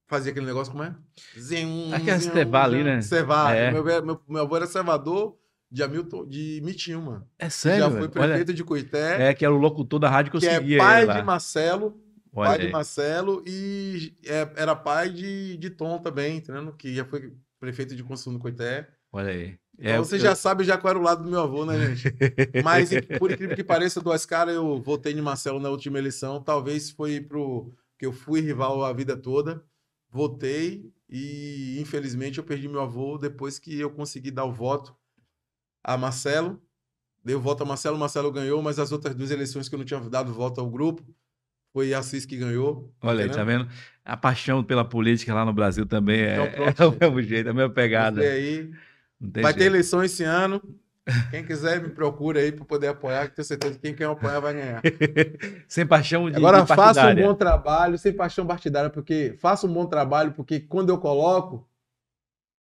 fazia aquele negócio como é? Zen, Aqui é Cevá ali, né? Cevá. É. Meu, meu, meu avô era cevador de Hamilton, de Mitinho, mano. É sério? Já foi prefeito Olha, de Coité. É, que era o locutor da rádio que eu que é seguia. É pai de Marcelo. Olha pai aí. de Marcelo e é, era pai de, de Tom também, entendeu? Que já foi prefeito de consumo Coité. Olha aí. Então é, você eu... já sabe já qual era o lado do meu avô, né, gente? Mas, por incrível que pareça, duas caras, eu votei de Marcelo na última eleição. Talvez foi pro. que eu fui rival a vida toda votei e infelizmente eu perdi meu avô depois que eu consegui dar o voto a Marcelo. Dei o voto a Marcelo, Marcelo ganhou, mas as outras duas eleições que eu não tinha dado voto ao grupo, foi Assis que ganhou. Olha aí, tá vendo? A paixão pela política lá no Brasil também é, então, é pronto, é o mesmo jeito, é a mesma pegada. vai jeito. ter eleição esse ano. Quem quiser me procura aí para poder apoiar, que tenho certeza que quem quer apoiar vai ganhar. sem paixão de Agora faça um bom trabalho, sem paixão partidária, porque faça um bom trabalho, porque quando eu coloco,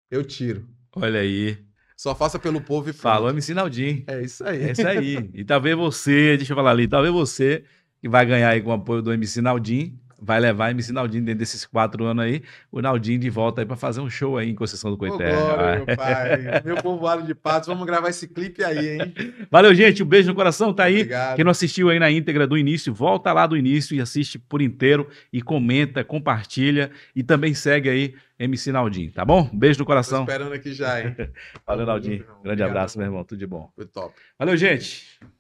eu tiro. Olha aí. Só faça pelo povo e Falou MC Naldinho. É isso aí. É isso aí. E talvez você, deixa eu falar ali, talvez você que vai ganhar aí com o apoio do MC Naldinho, vai levar MC Naldinho dentro desses quatro anos aí, o Naldinho de volta aí para fazer um show aí em Conceição do Coité. Oh, glória, meu pai. meu povoado de patos, vamos gravar esse clipe aí, hein? Valeu, gente. Um beijo no coração, tá aí. Obrigado. Quem não assistiu aí na íntegra do início, volta lá do início e assiste por inteiro e comenta, compartilha e também segue aí MC Naldinho, tá bom? beijo no coração. Tô esperando aqui já, hein? Valeu, Naldinho. Grande Obrigado. abraço, meu irmão. Tudo de bom. Foi top. Valeu, gente.